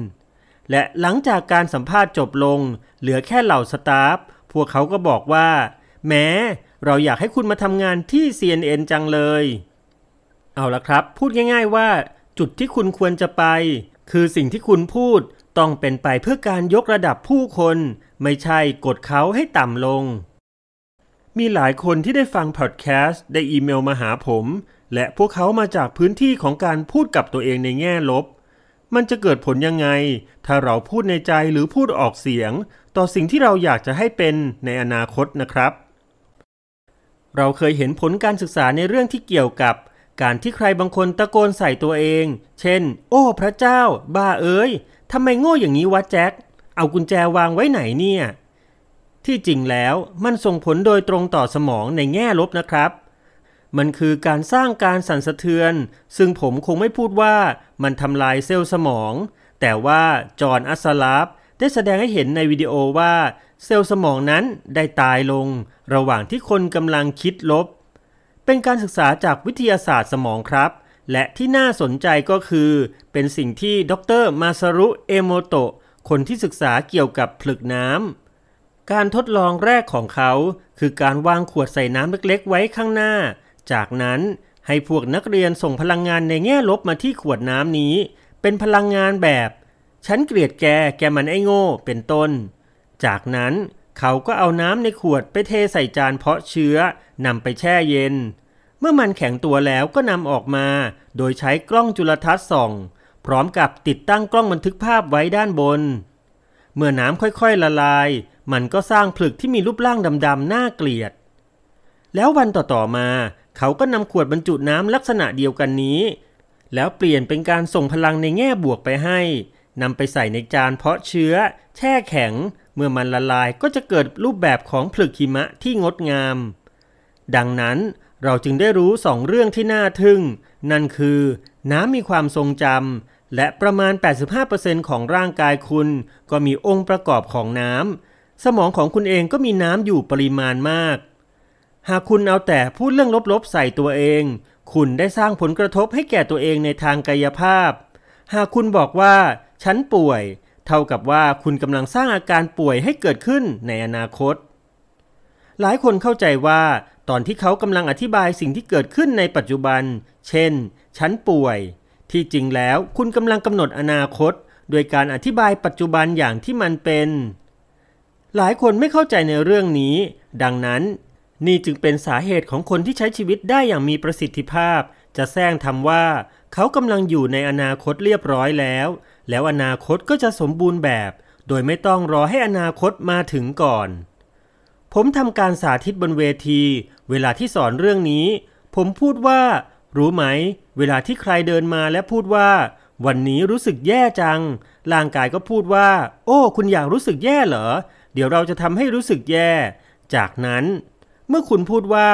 [SPEAKER 1] และหลังจากการสัมภาษณ์จบลง เหลือแค่เหล่าสตาฟพวกเขาก็บอกว่า แม้เราอยากให้คุณมาทำงานที่ CNN จังเลยเอาละครับ พูดง่ายๆว่า จุดที่คุณควรจะไป คือสิ่งที่คุณพูด ต้องเป็นไปเพื่อการยกระดับผู้คน ไม่ใช่กดเขาให้ต่ำลง มีหลายคนที่ได้ฟังพอดแคสต์ได้อีเมลมาหาผม และพวกเขามาจากพื้นที่ของการพูดกับตัวเองในแง่ลบ มันจะเกิดผลยังไง ถ้าเราพูดในใจหรือพูดออกเสียง ต่อสิ่งที่เราอยากจะให้เป็นในอนาคตนะครับ เราเคยเห็นผลการศึกษาในเรื่องที่เกี่ยวกับการที่ใครบางคนตะโกนใส่ตัวเอง เช่น โอ้พระเจ้า บ้าเอ้ย ทำไมโง่อย่างนี้วะแจ็คเอากุญแจวางไว้ไหนเนี่ย ที่จริงแล้ว มันส่งผลโดยตรงต่อสมองในแง่ลบนะครับ มันคือการสร้างการสั่นสะเทือน ซึ่งผมคงไม่พูดว่ามันทำลายเซลล์สมอง แต่ว่าจอร์น อัสลาฟ ได้แสดงให้เห็นในวิดีโอว่า เซลล์สมองนั้นได้ตายลง ระหว่างที่คนกำลังคิดลบเป็นการศึกษาจากวิทยาศาสตร์สมองครับ และที่น่าสนใจก็คือ เป็นสิ่งที่ดรมาซารุเอโมโตะคนที่ศึกษาเกี่ยวกับผลึกน้ำการทดลองแรกของเขา คือการวางขวดใส่น้ำเล็ก ๆ ไว้ข้างหน้า จากนั้นให้พวกนักเรียนส่งพลังงานในแง่ลบมาที่ขวดน้ำนี้ เป็นพลังงานแบบ ฉันเกลียดแกแกมันไอ้โง่เป็นต้น จากนั้นเขาก็เอาน้ำในขวดไปเทใส่จานเพาะเชื้อนำไปแช่เย็น เมื่อมันแข็งตัวแล้วก็นำออกมา โดยใช้กล้องจุลทรรศน์ส่อง พร้อมกับติดตั้งกล้องบันทึกภาพไว้ด้านบน เมื่อน้ำค่อยๆละลาย มันก็สร้างผลึกที่มีรูปร่างดำๆน่าเกลียด แล้ววันต่อๆมาเขาก็นำขวดบรรจุน้ำลักษณะเดียวกันนี้ แล้วเปลี่ยนเป็นการส่งพลังในแง่บวกไปให้นำไปใส่ในจานเพาะเชื้อ แช่แข็งเมื่อมันละลายก็จะเกิดรูปแบบของผลึกหิมะที่งดงาม ดังนั้นเราจึงได้รู้สองเรื่องที่น่าทึ่ง นั่นคือน้ำมีความทรงจำและประมาณ 85%ของร่างกายคุณก็มีองค์ประกอบของน้ำ สมองของคุณเองก็มีน้ำอยู่ปริมาณมาก หากคุณเอาแต่พูดเรื่องลบๆ ใส่ตัวเอง คุณได้สร้างผลกระทบให้แก่ตัวเองในทางกายภาพ หากคุณบอกว่า ฉันป่วยเท่ากับว่าคุณกำลังสร้างอาการป่วยให้เกิดขึ้นในอนาคต หลายคนเข้าใจว่าตอนที่เขากำลังอธิบายสิ่งที่เกิดขึ้นในปัจจุบัน เช่น ฉันป่วย ที่จริงแล้วคุณกำลังกำหนดอนาคต โดยการอธิบายปัจจุบันอย่างที่มันเป็น หลายคนไม่เข้าใจในเรื่องนี้ ดังนั้น นี่จึงเป็นสาเหตุของคนที่ใช้ชีวิตได้อย่างมีประสิทธิภาพ จะแซงทำว่า เขากำลังอยู่ในอนาคตเรียบร้อยแล้วแล้วอนาคตก็จะสมบูรณ์แบบ โดยไม่ต้องรอให้อนาคตมาถึงก่อน ผมทำการสาธิตบนเวที เวลาที่สอนเรื่องนี้ ผมพูดว่า รู้ไหม เวลาที่ใครเดินมาและพูดว่า วันนี้รู้สึกแย่จัง ร่างกายก็พูดว่า โอ้ คุณอยากรู้สึกแย่เหรอเดี๋ยวเราจะทำให้รู้สึกแย่ จากนั้น เมื่อคุณพูดว่า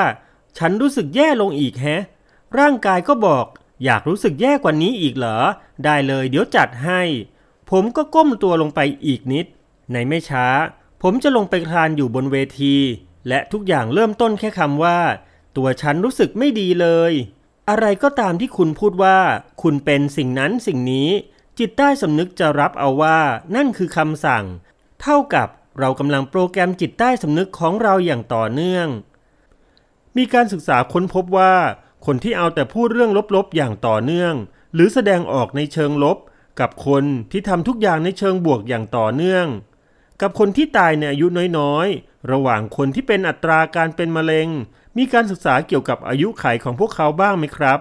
[SPEAKER 1] ฉันรู้สึกแย่ลงอีกแฮะ ร่างกายก็บอกอยากรู้สึกแย่กว่านี้อีกเหรอ ได้เลยเดี๋ยวจัดให้ ผมก็ก้มตัวลงไปอีกนิด ในไม่ช้า ผมจะลงไปคลานอยู่บนเวที และทุกอย่างเริ่มต้นแค่คำว่า ตัวฉันรู้สึกไม่ดีเลย อะไรก็ตามที่คุณพูดว่า คุณเป็นสิ่งนั้นสิ่งนี้ จิตใต้สำนึกจะรับเอาว่า นั่นคือคำสั่ง เท่ากับเรากำลังโปรแกรมจิตใต้สำนึกของเราอย่างต่อเนื่อง มีการศึกษาค้นพบว่าคนที่เอาแต่พูดเรื่องลบๆอย่างต่อเนื่อง หรือแสดงออกในเชิงลบ กับคนที่ ทำทุกอย่างในเชิงบวกอย่างต่อเนื่อง กับคนที่ตายในอายุน้อยๆ ระหว่างคนที่เป็นอัตราการเป็นมะเร็ง มีการศึกษาเกี่ยวกับอายุไขของพวกเขาบ้างไหมครับ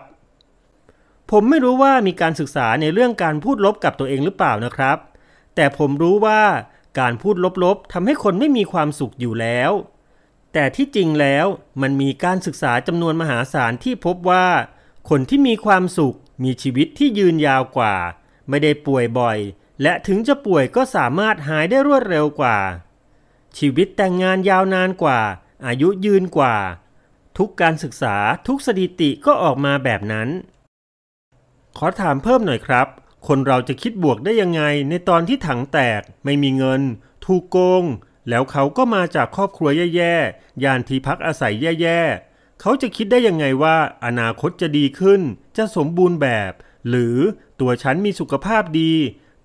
[SPEAKER 1] ผมไม่รู้ว่ามีการศึกษาในเรื่องการพูดลบกับตัวเองหรือเปล่านะครับ แต่ผมรู้ว่าการพูดลบๆทำให้คนไม่มีความสุขอยู่แล้วแต่ที่จริงแล้วมันมีการศึกษาจำนวนมหาศาลที่พบว่า คนที่มีความสุข มีชีวิตที่ยืนยาวกว่า ไม่ได้ป่วยบ่อย และถึงจะป่วยก็สามารถหายได้รวดเร็วกว่า ชีวิตแต่งงานยาวนานกว่า อายุยืนกว่า ทุกการศึกษาทุกสถิติก็ออกมาแบบนั้น ขอถามเพิ่มหน่อยครับ คนเราจะคิดบวกได้ยังไงในตอนที่ถังแตก ไม่มีเงินถูกโกงแล้วเขาก็มาจากครอบครัวแย่ๆยานที่พักอาศัยแย่ๆเขาจะคิดได้ยังไงว่า อนาคตจะดีขึ้น จะสมบูรณ์แบบ หรือตัวฉันมีสุขภาพดี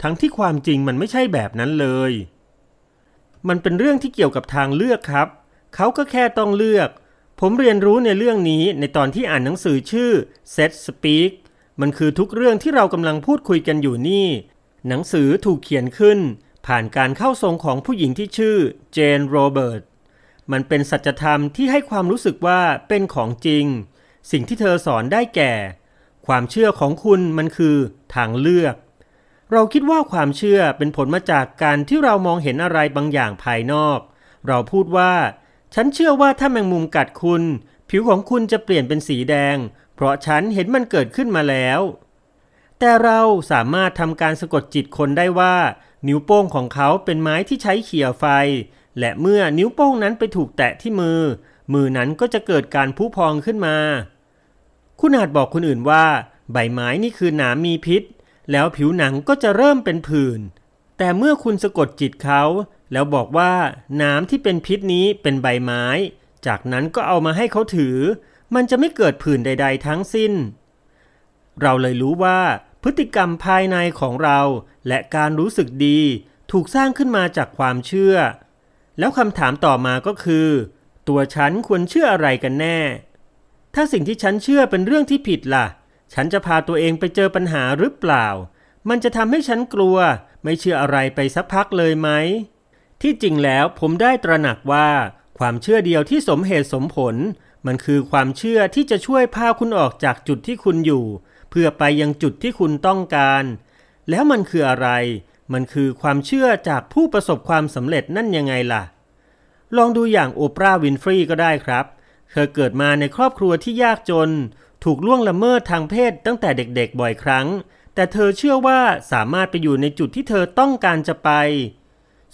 [SPEAKER 1] ทั้งที่ความจริงมันไม่ใช่แบบนั้นเลย มันเป็นเรื่องที่เกี่ยวกับทางเลือกครับ เขาก็แค่ต้องเลือก ผมเรียนรู้ในเรื่องนี้ในตอนที่อ่านหนังสือชื่อ Set Speak มันคือทุกเรื่องที่เรากำลังพูดคุยกันอยู่นี่ หนังสือถูกเขียนขึ้นผ่านการเข้าทรงของผู้หญิงที่ชื่อเจนโรเบิร์ต มันเป็นสัจธรรมที่ให้ความรู้สึกว่าเป็นของจริง สิ่งที่เธอสอนได้แก่ ความเชื่อของคุณมันคือ ทางเลือก เราคิดว่าความเชื่อเป็นผลมาจากการที่เรามองเห็นอะไรบางอย่างภายนอก เราพูดว่า ฉันเชื่อว่าถ้าแมงมุมกัดคุณ ผิวของคุณจะเปลี่ยนเป็นสีแดง เพราะฉันเห็นมันเกิดขึ้นมาแล้ว แต่เราสามารถทำการสะกดจิตคนได้ว่านิ้วโป้งของเขาเป็นไม้ที่ใช้เขี่ยไฟ และเมื่อนิ้วโป้งนั้นไปถูกแตะที่มือ มือนั้นก็จะเกิดการูุพองขึ้นมา คุณอาจบอกคนอื่นว่า ใบไม้นี่คือหนามมีพิษ แล้วผิวหนังก็จะเริ่มเป็นผื่น แต่เมื่อคุณสะกดจิตเขา แล้วบอกว่า น้ำที่เป็นพิษนี้เป็นใบไม้ จากนั้นก็เอามาให้เขาถือ มันจะไม่เกิดผื่นใด ๆ ทั้งสิ้น เราเลยรู้ว่าพฤติกรรมภายในของเรา และการรู้สึกดี ถูกสร้างขึ้นมาจากความเชื่อ แล้วคำถามต่อมาก็คือ ตัวฉันควรเชื่ออะไรกันแน่ ถ้าสิ่งที่ฉันเชื่อเป็นเรื่องที่ผิดละ่ะ ฉันจะพาตัวเองไปเจอปัญหาหรือเปล่า มันจะทำให้ฉันกลัว ไม่เชื่ออะไรไปสักพักเลยไหมที่จริงแล้วผมได้ตระหนักว่าความเชื่อเดียวที่สมเหตุสมผล มันคือความเชื่อที่จะช่วยพาคุณออกจากจุดที่คุณอยู่เพื่อไปยังจุดที่คุณต้องการ แล้วมันคืออะไร มันคือความเชื่อจากผู้ประสบความสำเร็จนั่นยังไงล่ะ ลองดูอย่างโอปราห์วินฟรีก็ได้ครับ เธอเกิดมาในครอบครัวที่ยากจน ถูกล่วงละเมิดทางเพศตั้งแต่เด็กๆ บ่อยครั้ง แต่เธอเชื่อว่าสามารถไปอยู่ในจุดที่เธอต้องการจะไป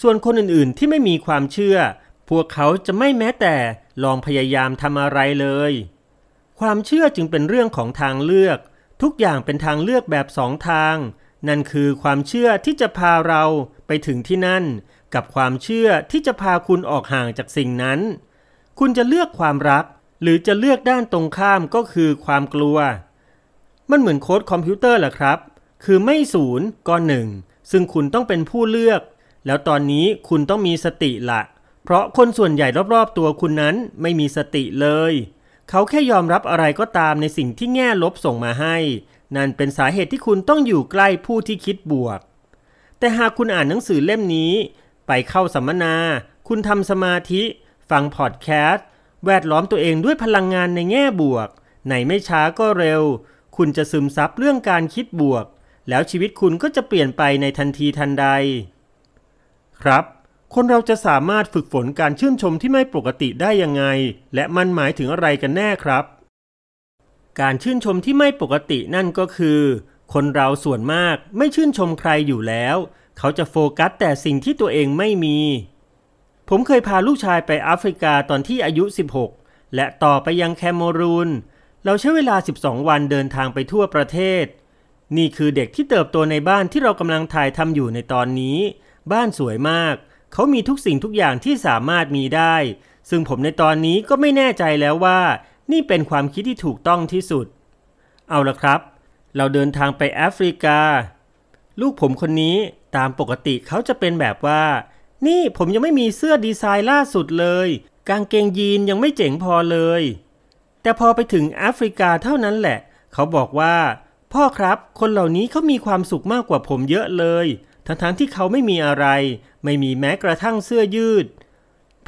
[SPEAKER 1] ส่วนคนอื่นๆที่ไม่มีความเชื่อ พวกเขาจะไม่แม้แต่ลองพยายามทำอะไรเลย ความเชื่อจึงเป็นเรื่องของทางเลือกทุกอย่างเป็นทางเลือกแบบสองทาง นั่นคือความเชื่อที่จะพาเราไปถึงที่นั่น กับความเชื่อที่จะพาคุณออกห่างจากสิ่งนั้น คุณจะเลือกความรัก หรือจะเลือกด้านตรงข้ามก็คือความกลัว มันเหมือนโค้ดคอมพิวเตอร์แหละครับ คือไม่ศูนย์ก็หนึ่ง ซึ่งคุณต้องเป็นผู้เลือก แล้วตอนนี้คุณต้องมีสติละเพราะคนส่วนใหญ่รอบๆตัวคุณนั้นไม่มีสติเลยเขาแค่ยอมรับอะไรก็ตามในสิ่งที่แง่ลบส่งมาให้ นั่นเป็นสาเหตุที่คุณต้องอยู่ใกล้ผู้ที่คิดบวก แต่หากคุณอ่านหนังสือเล่มนี้ ไปเข้าสัมมนา คุณทำสมาธิ ฟังพอดแคสต์ แวดล้อมตัวเองด้วยพลังงานในแง่บวก ในไม่ช้าก็เร็ว คุณจะซึมซับเรื่องการคิดบวก แล้วชีวิตคุณก็จะเปลี่ยนไปในทันทีทันใด ครับคนเราจะสามารถฝึกฝนการชื่นชมที่ไม่ปกติได้ยังไง และมันหมายถึงอะไรกันแน่ครับ การชื่นชมที่ไม่ปกตินั่นก็คือ คนเราส่วนมากไม่ชื่นชมใครอยู่แล้ว เขาจะโฟกัสแต่สิ่งที่ตัวเองไม่มี ผมเคยพาลูกชายไปแอฟริกาตอนที่อายุ 16 และต่อไปยังแคมรูน เราใช้เวลา 12 วันเดินทางไปทั่วประเทศ นี่คือเด็กที่เติบโตในบ้านที่เรากำลังถ่ายทำอยู่ในตอนนี้ บ้านสวยมากเขามีทุกสิ่งทุกอย่างที่สามารถมีได้ ซึ่งผมในตอนนี้ก็ไม่แน่ใจแล้วว่า นี่เป็นความคิดที่ถูกต้องที่สุด เอาละครับ เราเดินทางไปแอฟริกา ลูกผมคนนี้ตามปกติเขาจะเป็นแบบว่า นี่ผมยังไม่มีเสื้อดีไซน์ล่าสุดเลย กางเกงยีนยังไม่เจ๋งพอเลย แต่พอไปถึงแอฟริกาเท่านั้นแหละ เขาบอกว่า พ่อครับคนเหล่านี้เขา มีความสุขมากกว่าผมเยอะเลยทั้งๆทที่เขาไม่มีอะไร ไม่มีแม้กระทั่งเสื้อยืด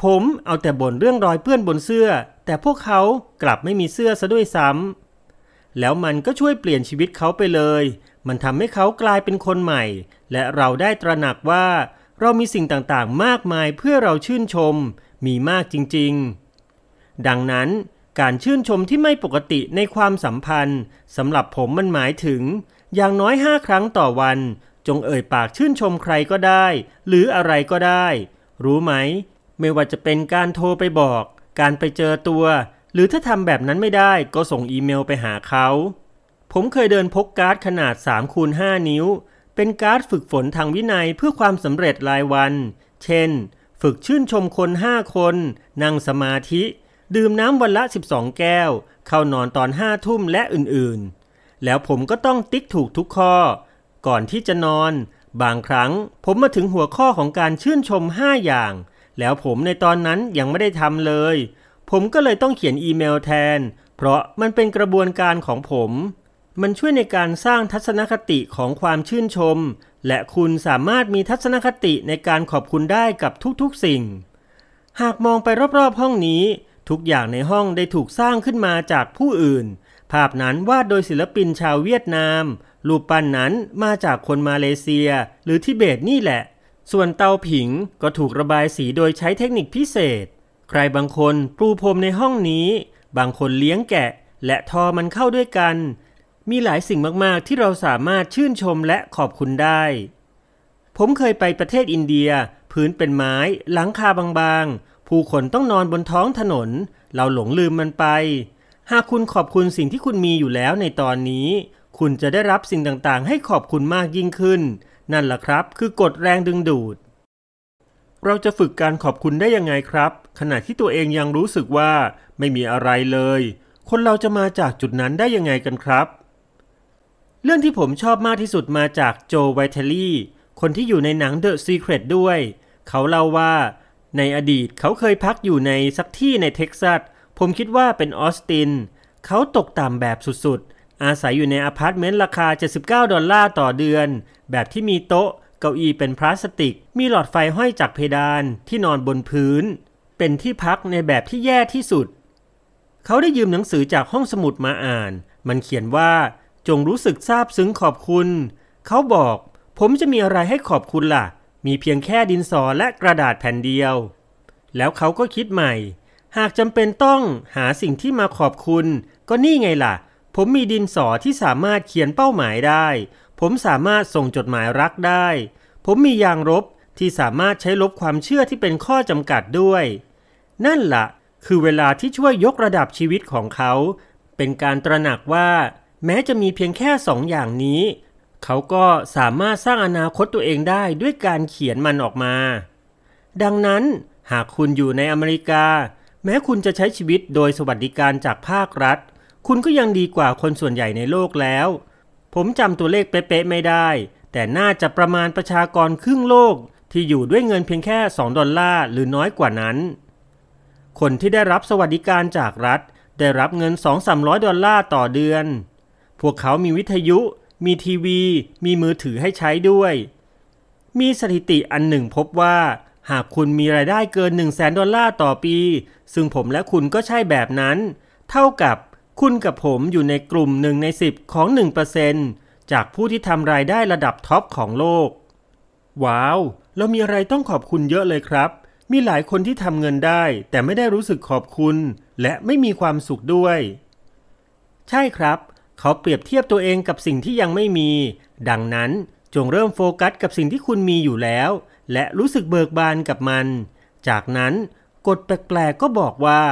[SPEAKER 1] ผมเอาแต่บ่นเรื่องรอยเปื้อนบนเสื้อ แต่พวกเขากลับไม่มีเสื้อซะด้วยซ้ำ แล้วมันก็ช่วยเปลี่ยนชีวิตเขาไปเลย มันทำให้เขากลายเป็นคนใหม่ และเราได้ตระหนักว่า เรามีสิ่งต่างๆ มากมายเพื่อเราชื่นชม มีมากจริงๆ ดังนั้นการชื่นชมที่ไม่ปกติในความสัมพันธ์สำหรับผมมันหมายถึงอย่างน้อยห้าครั้งต่อวันจงเอ่ยปากชื่นชมใครก็ได้ หรืออะไรก็ได้ รู้ไหม ไม่ว่าจะเป็นการโทรไปบอก การไปเจอตัว หรือถ้าทำแบบนั้นไม่ได้ก็ส่งอีเมลไปหาเขา ผมเคยเดินพกการ์ดขนาด3คูณ5 นิ้ว เป็นการ์ดฝึกฝนทางวินัยเพื่อความสำเร็จรายวัน เช่น ฝึกชื่นชมคน 5 คน นั่งสมาธิ ดื่มน้ำวันละ 12 แก้ว เข้านอนตอน5ทุ่มและอื่นๆแล้วผมก็ต้องติ๊กถูกทุกข้อก่อนที่จะนอน บางครั้งผมมาถึงหัวข้อของการชื่นชม5อย่าง แล้วผมในตอนนั้นยังไม่ได้ทำเลย ผมก็เลยต้องเขียนอีเมลแทน เพราะมันเป็นกระบวนการของผม มันช่วยในการสร้างทัศนคติของความชื่นชม และคุณสามารถมีทัศนคติในการขอบคุณได้กับทุกๆสิ่ง หากมองไปรอบๆห้องนี้ ทุกอย่างในห้องได้ถูกสร้างขึ้นมาจากผู้อื่นภาพนั้นวาดโดยศิลปินชาวเวียดนาม รูปปั้นนั้นมาจากคนมาเลเซียหรือทิเบตนี่แหละ ส่วนเตาผิงก็ถูกระบายสีโดยใช้เทคนิคพิเศษ ใครบางคนปูพรมในห้องนี้ บางคนเลี้ยงแกะ และทอมันเข้าด้วยกัน มีหลายสิ่งมาก ๆ ที่เราสามารถชื่นชมและขอบคุณได้ ผมเคยไปประเทศอินเดียพื้นเป็นไม้ หลังคาบาง ๆ ผู้คนต้องนอนบนท้องถนน เราหลงลืมมันไปหากคุณขอบคุณสิ่งที่คุณมีอยู่แล้วในตอนนี้ คุณจะได้รับสิ่งต่างๆ ให้ขอบคุณมากยิ่งขึ้น นั่นแหละครับคือกฎแรงดึงดูด เราจะฝึกการขอบคุณได้ยังไงครับ ขณะที่ตัวเองยังรู้สึกว่า ไม่มีอะไรเลย คนเราจะมาจากจุดนั้นได้ยังไงกันครับ เรื่องที่ผมชอบมากที่สุดมาจากโจไวเทลลี่คนที่อยู่ในหนัง The Secret ด้วย เขาเล่าว่า ในอดีตเขาเคยพักอยู่ในสักที่ในเท็กซัสผมคิดว่าเป็นออสติน เขาตกต่ำแบบสุดๆ อาศัยอยู่ในอพาร์ตเมนต์ราคา 79 ดอลลาร์ต่อเดือน แบบที่มีโต๊ะ เก้าอี้เป็นพลาสติก มีหลอดไฟห้อยจากเพดานที่นอนบนพื้น เป็นที่พักในแบบที่แย่ที่สุด เขาได้ยืมหนังสือจากห้องสมุดมาอ่าน มันเขียนว่าจงรู้สึกซาบซึ้งขอบคุณ เขาบอก ผมจะมีอะไรให้ขอบคุณล่ะ มีเพียงแค่ดินสอและกระดาษแผ่นเดียว แล้วเขาก็คิดใหม่หากจำเป็นต้องหาสิ่งที่มาขอบคุณ ก็นี่ไงล่ะ ผมมีดินสอที่สามารถเขียนเป้าหมายได้ ผมสามารถส่งจดหมายรักได้ ผมมียางรบที่สามารถใช้ลบความเชื่อที่เป็นข้อจำกัดด้วย นั่นละ่ะคือเวลาที่ช่วยยกระดับชีวิตของเขา เป็นการตระหนักว่า แม้จะมีเพียงแค่สองอย่างนี้ เขาก็สามารถสร้างอนาคตตัวเองได้ด้วยการเขียนมันออกมา ดังนั้นหากคุณอยู่ในอเมริกาแม้คุณจะใช้ชีวิตโดยสวัสดิการจากภาครัฐ คุณก็ยังดีกว่าคนส่วนใหญ่ในโลกแล้ว ผมจำตัวเลขเป๊ะๆไม่ได้ แต่น่าจะประมาณประชากรครึ่งโลก ที่อยู่ด้วยเงินเพียงแค่ 2 ดอลลาร์ หรือน้อยกว่านั้น คนที่ได้รับสวัสดิการจากรัฐ ได้รับเงิน 2-300 ดอลลาร์ต่อเดือน พวกเขามีวิทยุ มีทีวี มีมือถือให้ใช้ด้วย มีสถิติอันหนึ่งพบว่า หากคุณมีรายได้เกิน1 0 0 0 0 0ดอลลาร์ต่อปีซึ่งผมและคุณก็ใช่แบบนั้น เท่ากับคุณกับผมอยู่ในกลุ่มหนึ่งใน 10 ของ 1%จากผู้ที่ทำรายได้ระดับท็อปของโลก ว้าว เรามีอะไรต้องขอบคุณเยอะเลยครับ มีหลายคนที่ทำเงินได้ แต่ไม่ได้รู้สึกขอบคุณและไม่มีความสุขด้วย ใช่ครับ เขาเปรียบเทียบตัวเองกับสิ่งที่ยังไม่มี ดังนั้นจงเริ่มโฟกัสกับสิ่งที่คุณมีอยู่แล้ว และรู้สึกเบิกบานกับมัน จากนั้นกฎแปลกๆก็บอกว่า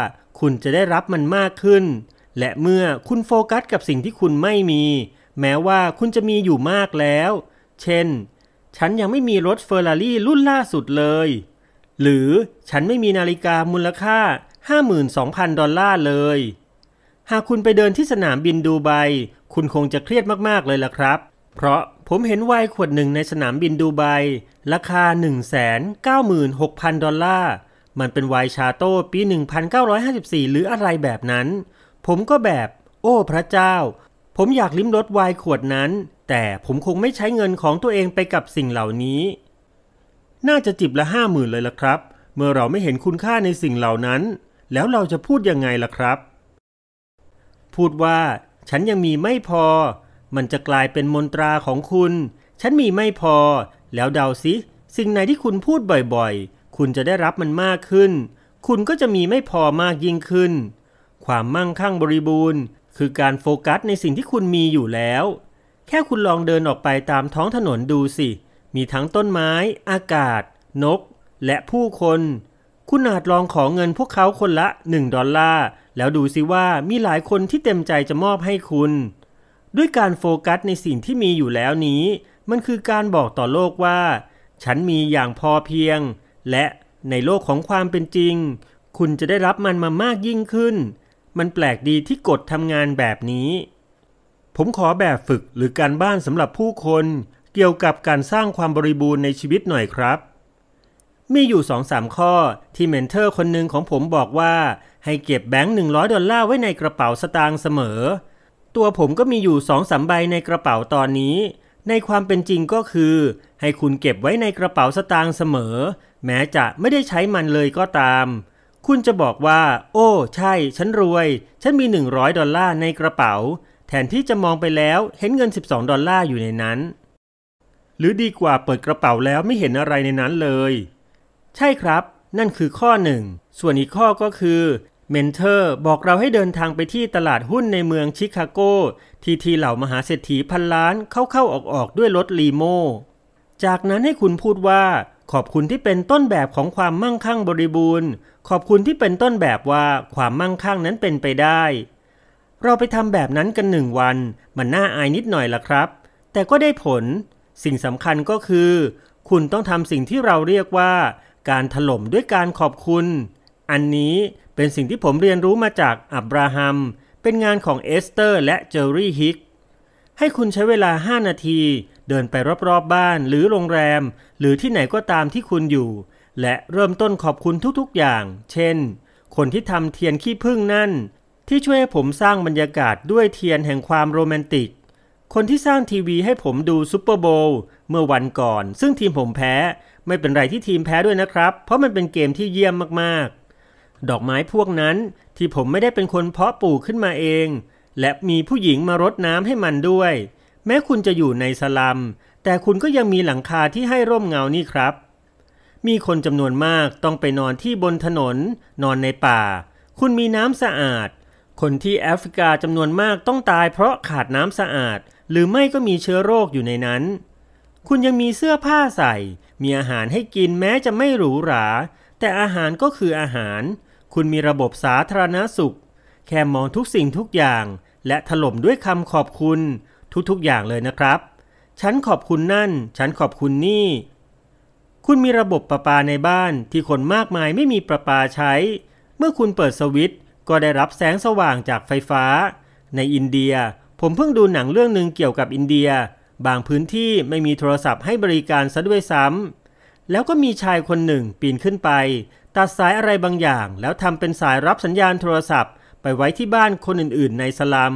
[SPEAKER 1] คุณจะได้รับมันมากขึ้น และเมื่อคุณโฟกัสกับสิ่งที่คุณไม่มี แม้ว่าคุณจะมีอยู่มากแล้ว เช่น ฉันยังไม่มีรถเฟอร์รารี่รุ่นล่าสุดเลย หรือฉันไม่มีนาฬิกามูลค่า 52,000 ดอลลาร์เลย หากคุณไปเดินที่สนามบินดูไบคุณคงจะเครียดมากๆเลยล่ะครับ เพราะผมเห็นไวน์ขวดหนึ่งในสนามบินดูไบราคา196,000ดอลลาร์มันเป็นไวชาโต้ปี 1954 หรืออะไรแบบนั้น ผมก็แบบ โอ้พระเจ้า ผมอยากลิ้มรสไวน์ขวดนั้น แต่ผมคงไม่ใช้เงินของตัวเองไปกับสิ่งเหล่านี้ น่าจะจิบละห้าหมื่นเลยละครับ เมื่อเราไม่เห็นคุณค่าในสิ่งเหล่านั้น แล้วเราจะพูดยังไงล่ะครับ พูดว่า ฉันยังมีไม่พอ มันจะกลายเป็นมนตราของคุณ ฉันมีไม่พอ แล้วเดาสิสิ่งไหนที่คุณพูดบ่อย ๆคุณจะได้รับมันมากขึ้น คุณก็จะมีไม่พอมากยิ่งขึ้น ความมั่งคั่งบริบูรณ์ คือการโฟกัสในสิ่งที่คุณมีอยู่แล้ว แค่คุณลองเดินออกไปตามท้องถนนดูสิ มีทั้งต้นไม้ อากาศ นก และผู้คน คุณอาจลองขอเงินพวกเขาคนละ1ดอลลาร์ แล้วดูสิว่ามีหลายคนที่เต็มใจจะมอบให้คุณ ด้วยการโฟกัสในสิ่งที่มีอยู่แล้วนี้ มันคือการบอกต่อโลกว่า ฉันมีอย่างพอเพียงและในโลกของความเป็นจริง คุณจะได้รับมันมามากยิ่งขึ้น มันแปลกดีที่กฎทำงานแบบนี้ ผมขอแบบฝึกหรือการบ้านสำหรับผู้คน เกี่ยวกับการสร้างความบริบูรณ์ในชีวิตหน่อยครับ มีอยู่สองสามข้อที่เมนเทอร์คนหนึ่งของผมบอกว่า ให้เก็บแบงค์หนึ่งร้อยดอลลาร์ไว้ในกระเป๋าสตางค์เสมอ ตัวผมก็มีอยู่สองสามใบในกระเป๋าตอนนี้ ในความเป็นจริงก็คือ ให้คุณเก็บไว้ในกระเป๋าสตางค์เสมอแม้จะไม่ได้ใช้มันเลยก็ตาม คุณจะบอกว่า โอ้ ใช่ ฉันรวย ฉันมี 100 ดอลลาร์ในกระเป๋า แทนที่จะมองไปแล้วเห็นเงิน 12 ดอลลาร์อยู่ในนั้น หรือดีกว่าเปิดกระเป๋าแล้วไม่เห็นอะไรในนั้นเลย ใช่ครับ นั่นคือข้อหนึ่ง ส่วนอีกข้อก็คือ เมนเทอร์บอกเราให้เดินทางไปที่ตลาดหุ้นในเมืองชิคาโกที่ทีเหล่ามหาเศรษฐีพันล้านเข้าๆออกๆด้วยรถลีโมจากนั้นให้คุณพูดว่าขอบคุณที่เป็นต้นแบบของความมั่งคั่งบริบูรณ์ ขอบคุณที่เป็นต้นแบบว่าความมั่งคั่งนั้นเป็นไปได้ เราไปทำแบบนั้นกันหนึ่งวัน มันน่าอายนิดหน่อยละครับ แต่ก็ได้ผล สิ่งสำคัญก็คือ คุณต้องทำสิ่งที่เราเรียกว่า การถล่มด้วยการขอบคุณ อันนี้เป็นสิ่งที่ผมเรียนรู้มาจากอับราฮัม เป็นงานของเอสเตอร์และเจอร์รี่ฮิก ให้คุณใช้เวลา 5 นาที เดินไปรอบๆบบ้านหรือโรงแรมหรือที่ไหนก็ตามที่คุณอยู่ และเริ่มต้นขอบคุณทุกๆอย่าง เช่น คนที่ทำเทียนขี้ผึ้งนั่น ที่ช่วยให้ผมสร้างบรรยากาศด้วยเทียนแห่งความโรแมนติก คนที่สร้างทีวีให้ผมดูซูเปอร์โบว์เมื่อวันก่อน ซึ่งทีมผมแพ้ไม่เป็นไรที่ทีมแพ้ด้วยนะครับ เพราะมันเป็นเกมที่เยี่ยมมากๆ ดอกไม้พวกนั้นที่ผมไม่ได้เป็นคนเพาะปลูกขึ้นมาเอง และมีผู้หญิงมารดน้ำให้มันด้วย แม้คุณจะอยู่ในสลัมแต่คุณก็ยังมีหลังคาที่ให้ร่มเงานี่ครับ มีคนจำนวนมากต้องไปนอนที่บนถนนนอนในป่า คุณมีน้ำสะอาด คนที่แอฟริกาจำนวนมากต้องตายเพราะขาดน้ำสะอาด หรือไม่ก็มีเชื้อโรคอยู่ในนั้น คุณยังมีเสื้อผ้าใส่ มีอาหารให้กินแม้จะไม่หรูหรา แต่อาหารก็คืออาหาร คุณมีระบบสาธารณสุข แค่มองทุกสิ่งทุกอย่าง และถล่มด้วยคำขอบคุณ ทุกๆ อย่างเลยนะครับฉันขอบคุณนั่น ฉันขอบคุณนี่ คุณมีระบบประปาในบ้านที่คนมากมายไม่มีประปาใช้ เมื่อคุณเปิดสวิตช์ก็ได้รับแสงสว่างจากไฟฟ้า ในอินเดีย ผมเพิ่งดูหนังเรื่องหนึ่งเกี่ยวกับอินเดีย บางพื้นที่ไม่มีโทรศัพท์ให้บริการซะด้วยซ้ำ แล้วก็มีชายคนหนึ่งปีนขึ้นไป ตัดสายอะไรบางอย่าง แล้วทำเป็นสายรับสัญญาณโทรศัพท์ ไปไว้ที่บ้านคนอื่น ๆ ในสลัม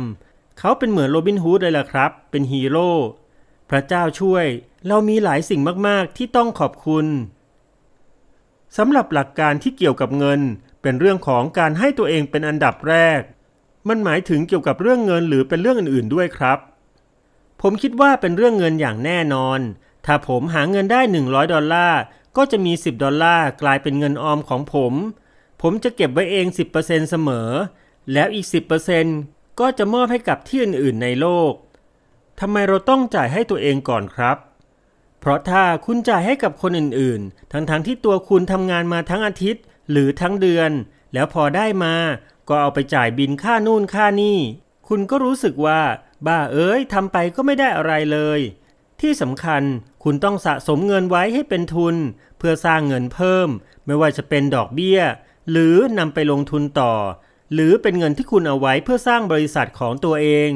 [SPEAKER 1] เขาเป็นเหมือนโรบินฮูดเลยล่ะครับ เป็นฮีโร่พระเจ้าช่วย เรามีหลายสิ่งมากๆ ที่ต้องขอบคุณ สำหรับหลักการที่เกี่ยวกับเงิน เป็นเรื่องของการให้ตัวเองเป็นอันดับแรก มันหมายถึงเกี่ยวกับเรื่องเงินหรือเป็นเรื่องอื่น ๆ ด้วยครับ ผมคิดว่าเป็นเรื่องเงินอย่างแน่นอน ถ้าผมหาเงินได้ 100ดอลลาร์ ก็จะมี 10ดอลลาร์กลายเป็นเงินออมของผม ผมจะเก็บไว้เอง10%เสมอ แล้วอีก10%ก็จะมอบให้กับที่อื่น ๆ ในโลกทำไมเราต้องจ่ายให้ตัวเองก่อนครับ เพราะถ้าคุณจ่ายให้กับคนอื่นๆ ทั้งๆทที่ตัวคุณทำงานมาทั้งอาทิตย์ หรือทั้งเดือน แล้วพอได้มาก็เอาไปจ่ายบินค่านู่นค่านี่ คุณก็รู้สึกว่า บ้าเอ้ยทำไปก็ไม่ได้อะไรเลย ที่สำคัญคุณต้องสะสมเงินไว้ให้เป็นทุน เพื่อสร้างเงินเพิ่ม ไม่ว่าจะเป็นดอกเบี้ย หรือนำไปลงทุนต่อ หรือเป็นเงินที่คุณเอาไว้เพื่อสร้างบริษัทของตัวเอง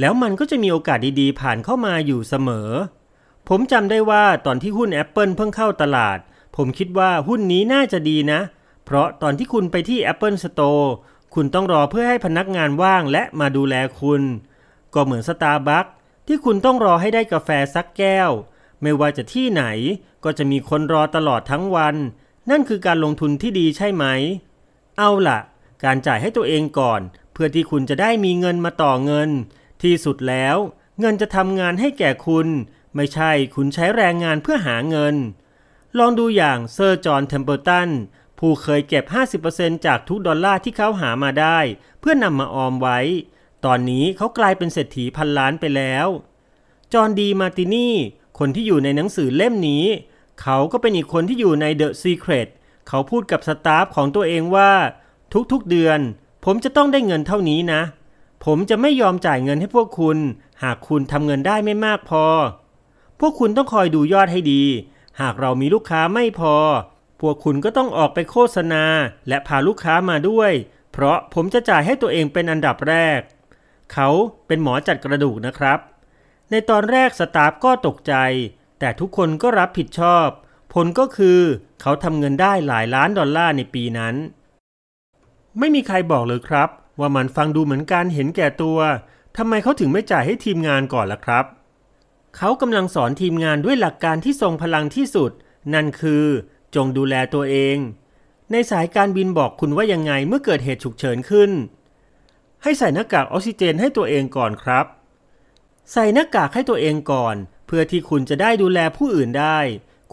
[SPEAKER 1] แล้วมันก็จะมีโอกาสดีๆ ผ่านเข้ามาอยู่เสมอ ผมจำได้ว่าตอนที่หุ้น Apple เพิ่งเข้าตลาด ผมคิดว่าหุ้นนี้น่าจะดีนะ เพราะตอนที่คุณไปที่ Apple Store คุณต้องรอเพื่อให้พนักงานว่างและมาดูแลคุณ ก็เหมือนสตาร์บัคที่คุณต้องรอให้ได้กาแฟสักแก้ว ไม่ว่าจะที่ไหนก็จะมีคนรอตลอดทั้งวัน นั่นคือการลงทุนที่ดีใช่ไหม เอาล่ะ การจ่ายให้ตัวเองก่อน เพื่อที่คุณจะได้มีเงินมาต่อเงินที่สุดแล้วเงินจะทำงานให้แก่คุณ ไม่ใช่คุณใช้แรงงานเพื่อหาเงิน ลองดูอย่างเซอร์จอห์นเทมเปอร์ตันผู้เคยเก็บ 50%จากทุกดอลลาร์ที่เขาหามาได้ เพื่อนำมาออมไว้ ตอนนี้เขากลายเป็นเศรษฐีพันล้านไปแล้วจอห์นดีมาตินี่คนที่อยู่ในหนังสือเล่มนี้ เขาก็เป็นอีกคนที่อยู่ในเดอะซีเครตเขาพูดกับสตาฟของตัวเองว่า ทุกๆเดือนผมจะต้องได้เงินเท่านี้นะผมจะไม่ยอมจ่ายเงินให้พวกคุณหากคุณทำเงินได้ไม่มากพอ พวกคุณต้องคอยดูยอดให้ดี หากเรามีลูกค้าไม่พอ พวกคุณก็ต้องออกไปโฆษณาและพาลูกค้ามาด้วย เพราะผมจะจ่ายให้ตัวเองเป็นอันดับแรก เขาเป็นหมอจัดกระดูกนะครับ ในตอนแรกสตาฟก็ตกใจ แต่ทุกคนก็รับผิดชอบ ผลก็คือ เขาทำเงินได้หลายล้านดอลลาร์ในปีนั้น ไม่มีใครบอกเลยครับว่ามันฟังดูเหมือนการเห็นแก่ตัว ทำไมเขาถึงไม่จ่ายให้ทีมงานก่อนล่ะครับ เขากำลังสอนทีมงานด้วยหลักการที่ทรงพลังที่สุด นั่นคือ จงดูแลตัวเอง ในสายการบินบอกคุณว่ายังไงเมื่อเกิดเหตุฉุกเฉินขึ้น ให้ใส่หน้ากากออกซิเจนให้ตัวเองก่อนครับ ใส่หน้ากากให้ตัวเองก่อน เพื่อที่คุณจะได้ดูแลผู้อื่นได้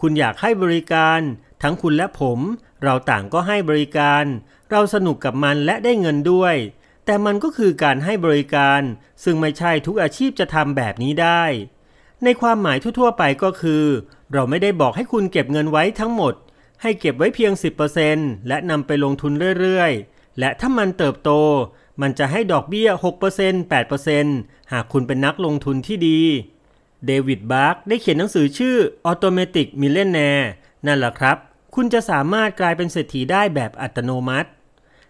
[SPEAKER 1] คุณอยากให้บริการทั้งคุณและผม เราต่างก็ให้บริการ เราสนุกกับมันและได้เงินด้วย แต่มันก็คือการให้บริการ ซึ่งไม่ใช่ทุกอาชีพจะทำแบบนี้ได้ ในความหมายทั่วๆ ไปก็คือ เราไม่ได้บอกให้คุณเก็บเงินไว้ทั้งหมด ให้เก็บไว้เพียง 10%และนำไปลงทุนเรื่อยๆ และถ้ามันเติบโต มันจะให้ดอกเบี้ย 6% 8%หากคุณเป็นนักลงทุนที่ดี เดวิด บาร์กได้เขียนหนังสือชื่อ Automatic Millionaire นั่นแหละครับคุณจะสามารถกลายเป็นเศรษฐีได้แบบอัตโนมัติ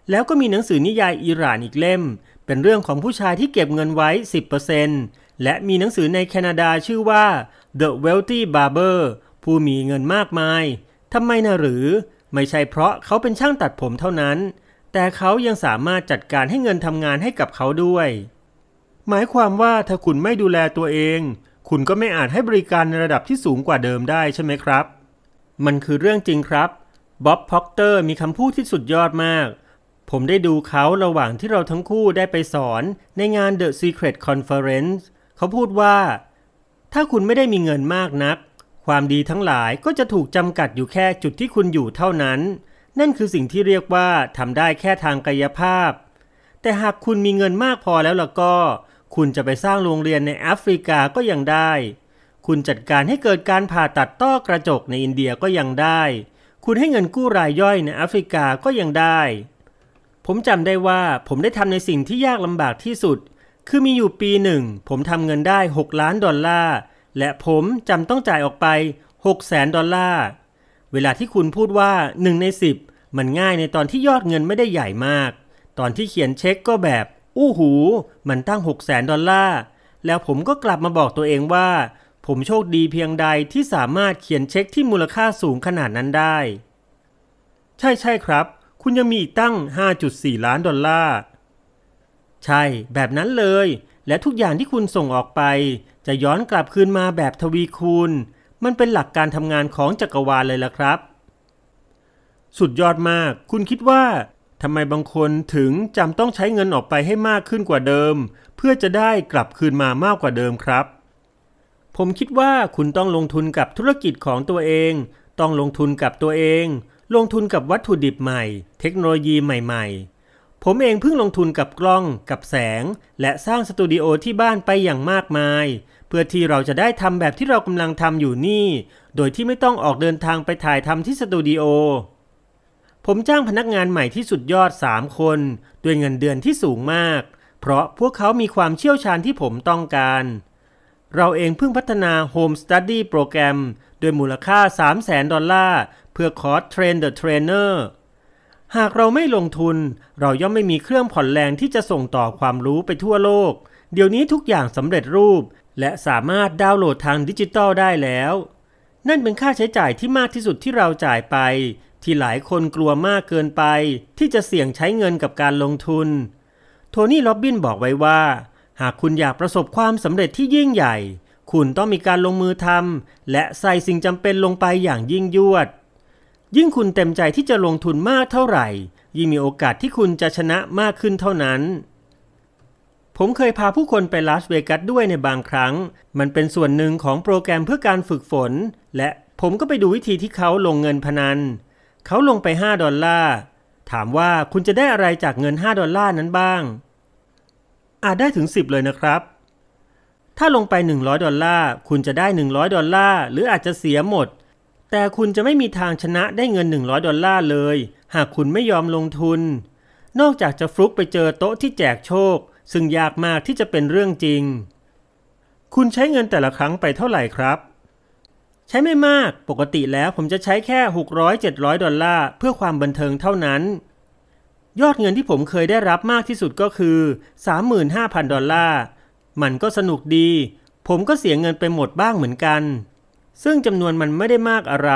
[SPEAKER 1] แล้วก็มีหนังสือนิยายอิหร่านอีกเล่ม เป็นเรื่องของผู้ชายที่เก็บเงินไว้ 10%และมีหนังสือในแคนาดาชื่อว่า The Wealthy Barber ผู้มีเงินมากมาย ทำไมนะหรือ ไม่ใช่เพราะเขาเป็นช่างตัดผมเท่านั้น แต่เขายังสามารถจัดการให้เงินทำงานให้กับเขาด้วย หมายความว่าถ้าคุณไม่ดูแลตัวเอง คุณก็ไม่อาจให้บริการในระดับที่สูงกว่าเดิมได้ใช่ไหมครับมันคือเรื่องจริงครับ บ๊อบ พ็อกเตอร์ มีคำพูดที่สุดยอดมาก ผมได้ดูเขาระหว่างที่เราทั้งคู่ได้ไปสอนในงาน The Secret Conference เขาพูดว่า ถ้าคุณไม่ได้มีเงินมากนัก ความดีทั้งหลายก็จะถูกจำกัดอยู่แค่จุดที่คุณอยู่เท่านั้น นั่นคือสิ่งที่เรียกว่า ทำได้แค่ทางกายภาพ แต่หากคุณมีเงินมากพอแล้วล่ะก็ คุณจะไปสร้างโรงเรียนในแอฟริกาก็ยังได้คุณจัดการให้เกิดการผ่าตัดต้อกระจกในอินเดียก็ยังได้ คุณให้เงินกู้รายย่อยในแอฟริกาก็ยังได้ ผมจำได้ว่าผมได้ทำในสิ่งที่ยากลำบากที่สุด คือมีอยู่ปีหนึ่งผมทำเงินได้ 6 ล้านดอลลาร์ และผมจำต้องจ่ายออกไป6 0แสนดอลลาร์ เวลาที่คุณพูดว่า 1 ใน 10 มันง่ายในตอนที่ยอดเงินไม่ได้ใหญ่มาก ตอนที่เขียนเช็คก็แบบอู้หูมันตั้ง6 0แสนดอลลาร์ แล้วผมก็กลับมาบอกตัวเองว่าผมโชคดีเพียงใดที่สามารถเขียนเช็คที่มูลค่าสูงขนาดนั้นได้ ใช่ใช่ครับ คุณยังมีอีกตั้ง 5.4 ล้านดอลลาร์ ใช่แบบนั้นเลย และทุกอย่างที่คุณส่งออกไป จะย้อนกลับคืนมาแบบทวีคูณ มันเป็นหลักการทำงานของจักรวาลเลยล่ะครับ สุดยอดมากคุณคิดว่าทำไมบางคนถึงจำต้องใช้เงินออกไปให้มากขึ้นกว่าเดิม เพื่อจะได้กลับคืนมามากกว่าเดิมครับผมคิดว่าคุณต้องลงทุนกับธุรกิจของตัวเอง ต้องลงทุนกับตัวเอง ลงทุนกับวัตถุดิบใหม่ เทคโนโลยีใหม่ ๆ ผมเองเพิ่งลงทุนกับกล้อง กับแสง และสร้างสตูดิโอที่บ้านไปอย่างมากมาย เพื่อที่เราจะได้ทำแบบที่เรากำลังทำอยู่นี่ โดยที่ไม่ต้องออกเดินทางไปถ่ายทำที่สตูดิโอ ผมจ้างพนักงานใหม่ที่สุดยอด 3 คน ด้วยเงินเดือนที่สูงมาก เพราะพวกเขามีความเชี่ยวชาญที่ผมต้องการเเราเองเพิ่งพัฒนา Home Study โปรแกรมโดยมูลค่า 3 0 0แสนดอลลาร์ เพื่อคอร์สเทรนเดอ์เทรนเนอร์หากเราไม่ลงทุน เราย่อมไม่มีเครื่องผ่อนแรงที่จะส่งต่อความรู้ไปทั่วโลก เดี๋ยวนี้ทุกอย่างสำเร็จรูป และสามารถดาวน์โหลดทางดิจิตอลได้แล้ว นั่นเป็นค่าใช้จ่ายที่มากที่สุดที่เราจ่ายไป ที่หลายคนกลัวมากเกินไป ที่จะเสี่ยงใช้เงินกับการลงทุน โทนี่ล็อบบินบอกไว้ว่าหากคุณอยากประสบความสำเร็จที่ยิ่งใหญ่ คุณต้องมีการลงมือทำและใส่สิ่งจำเป็นลงไปอย่างยิ่งยวด ยิ่งคุณเต็มใจที่จะลงทุนมากเท่าไหร่ ยิ่งมีโอกาสที่คุณจะชนะมากขึ้นเท่านั้น ผมเคยพาผู้คนไปลาสเวกัสด้วยในบางครั้ง มันเป็นส่วนหนึ่งของโปรแกรมเพื่อการฝึกฝน และผมก็ไปดูวิธีที่เขาลงเงินพนัน เขาลงไป5ดอลลาร์ ถามว่าคุณจะได้อะไรจากเงิน5ดอลลาร์นั้นบ้างอาจได้ถึง 10 เลยนะครับ ถ้าลงไป 100ดอลลาร์คุณจะได้ 100ดอลลาร์หรืออาจจะเสียหมด แต่คุณจะไม่มีทางชนะได้เงิน 100ดอลลาร์เลย หากคุณไม่ยอมลงทุน นอกจากจะฟลุกไปเจอโต๊ะที่แจกโชค ซึ่งยากมากที่จะเป็นเรื่องจริง คุณใช้เงินแต่ละครั้งไปเท่าไหร่ครับ ใช้ไม่มาก ปกติแล้วผมจะใช้แค่ 600-700ดอลลาร์เพื่อความบันเทิงเท่านั้นยอดเงินที่ผมเคยได้รับมากที่สุดก็คือ 35,000 ดอลลาร์ มันก็สนุกดี ผมก็เสียเงินไปหมดบ้างเหมือนกัน ซึ่งจำนวนมันไม่ได้มากอะไร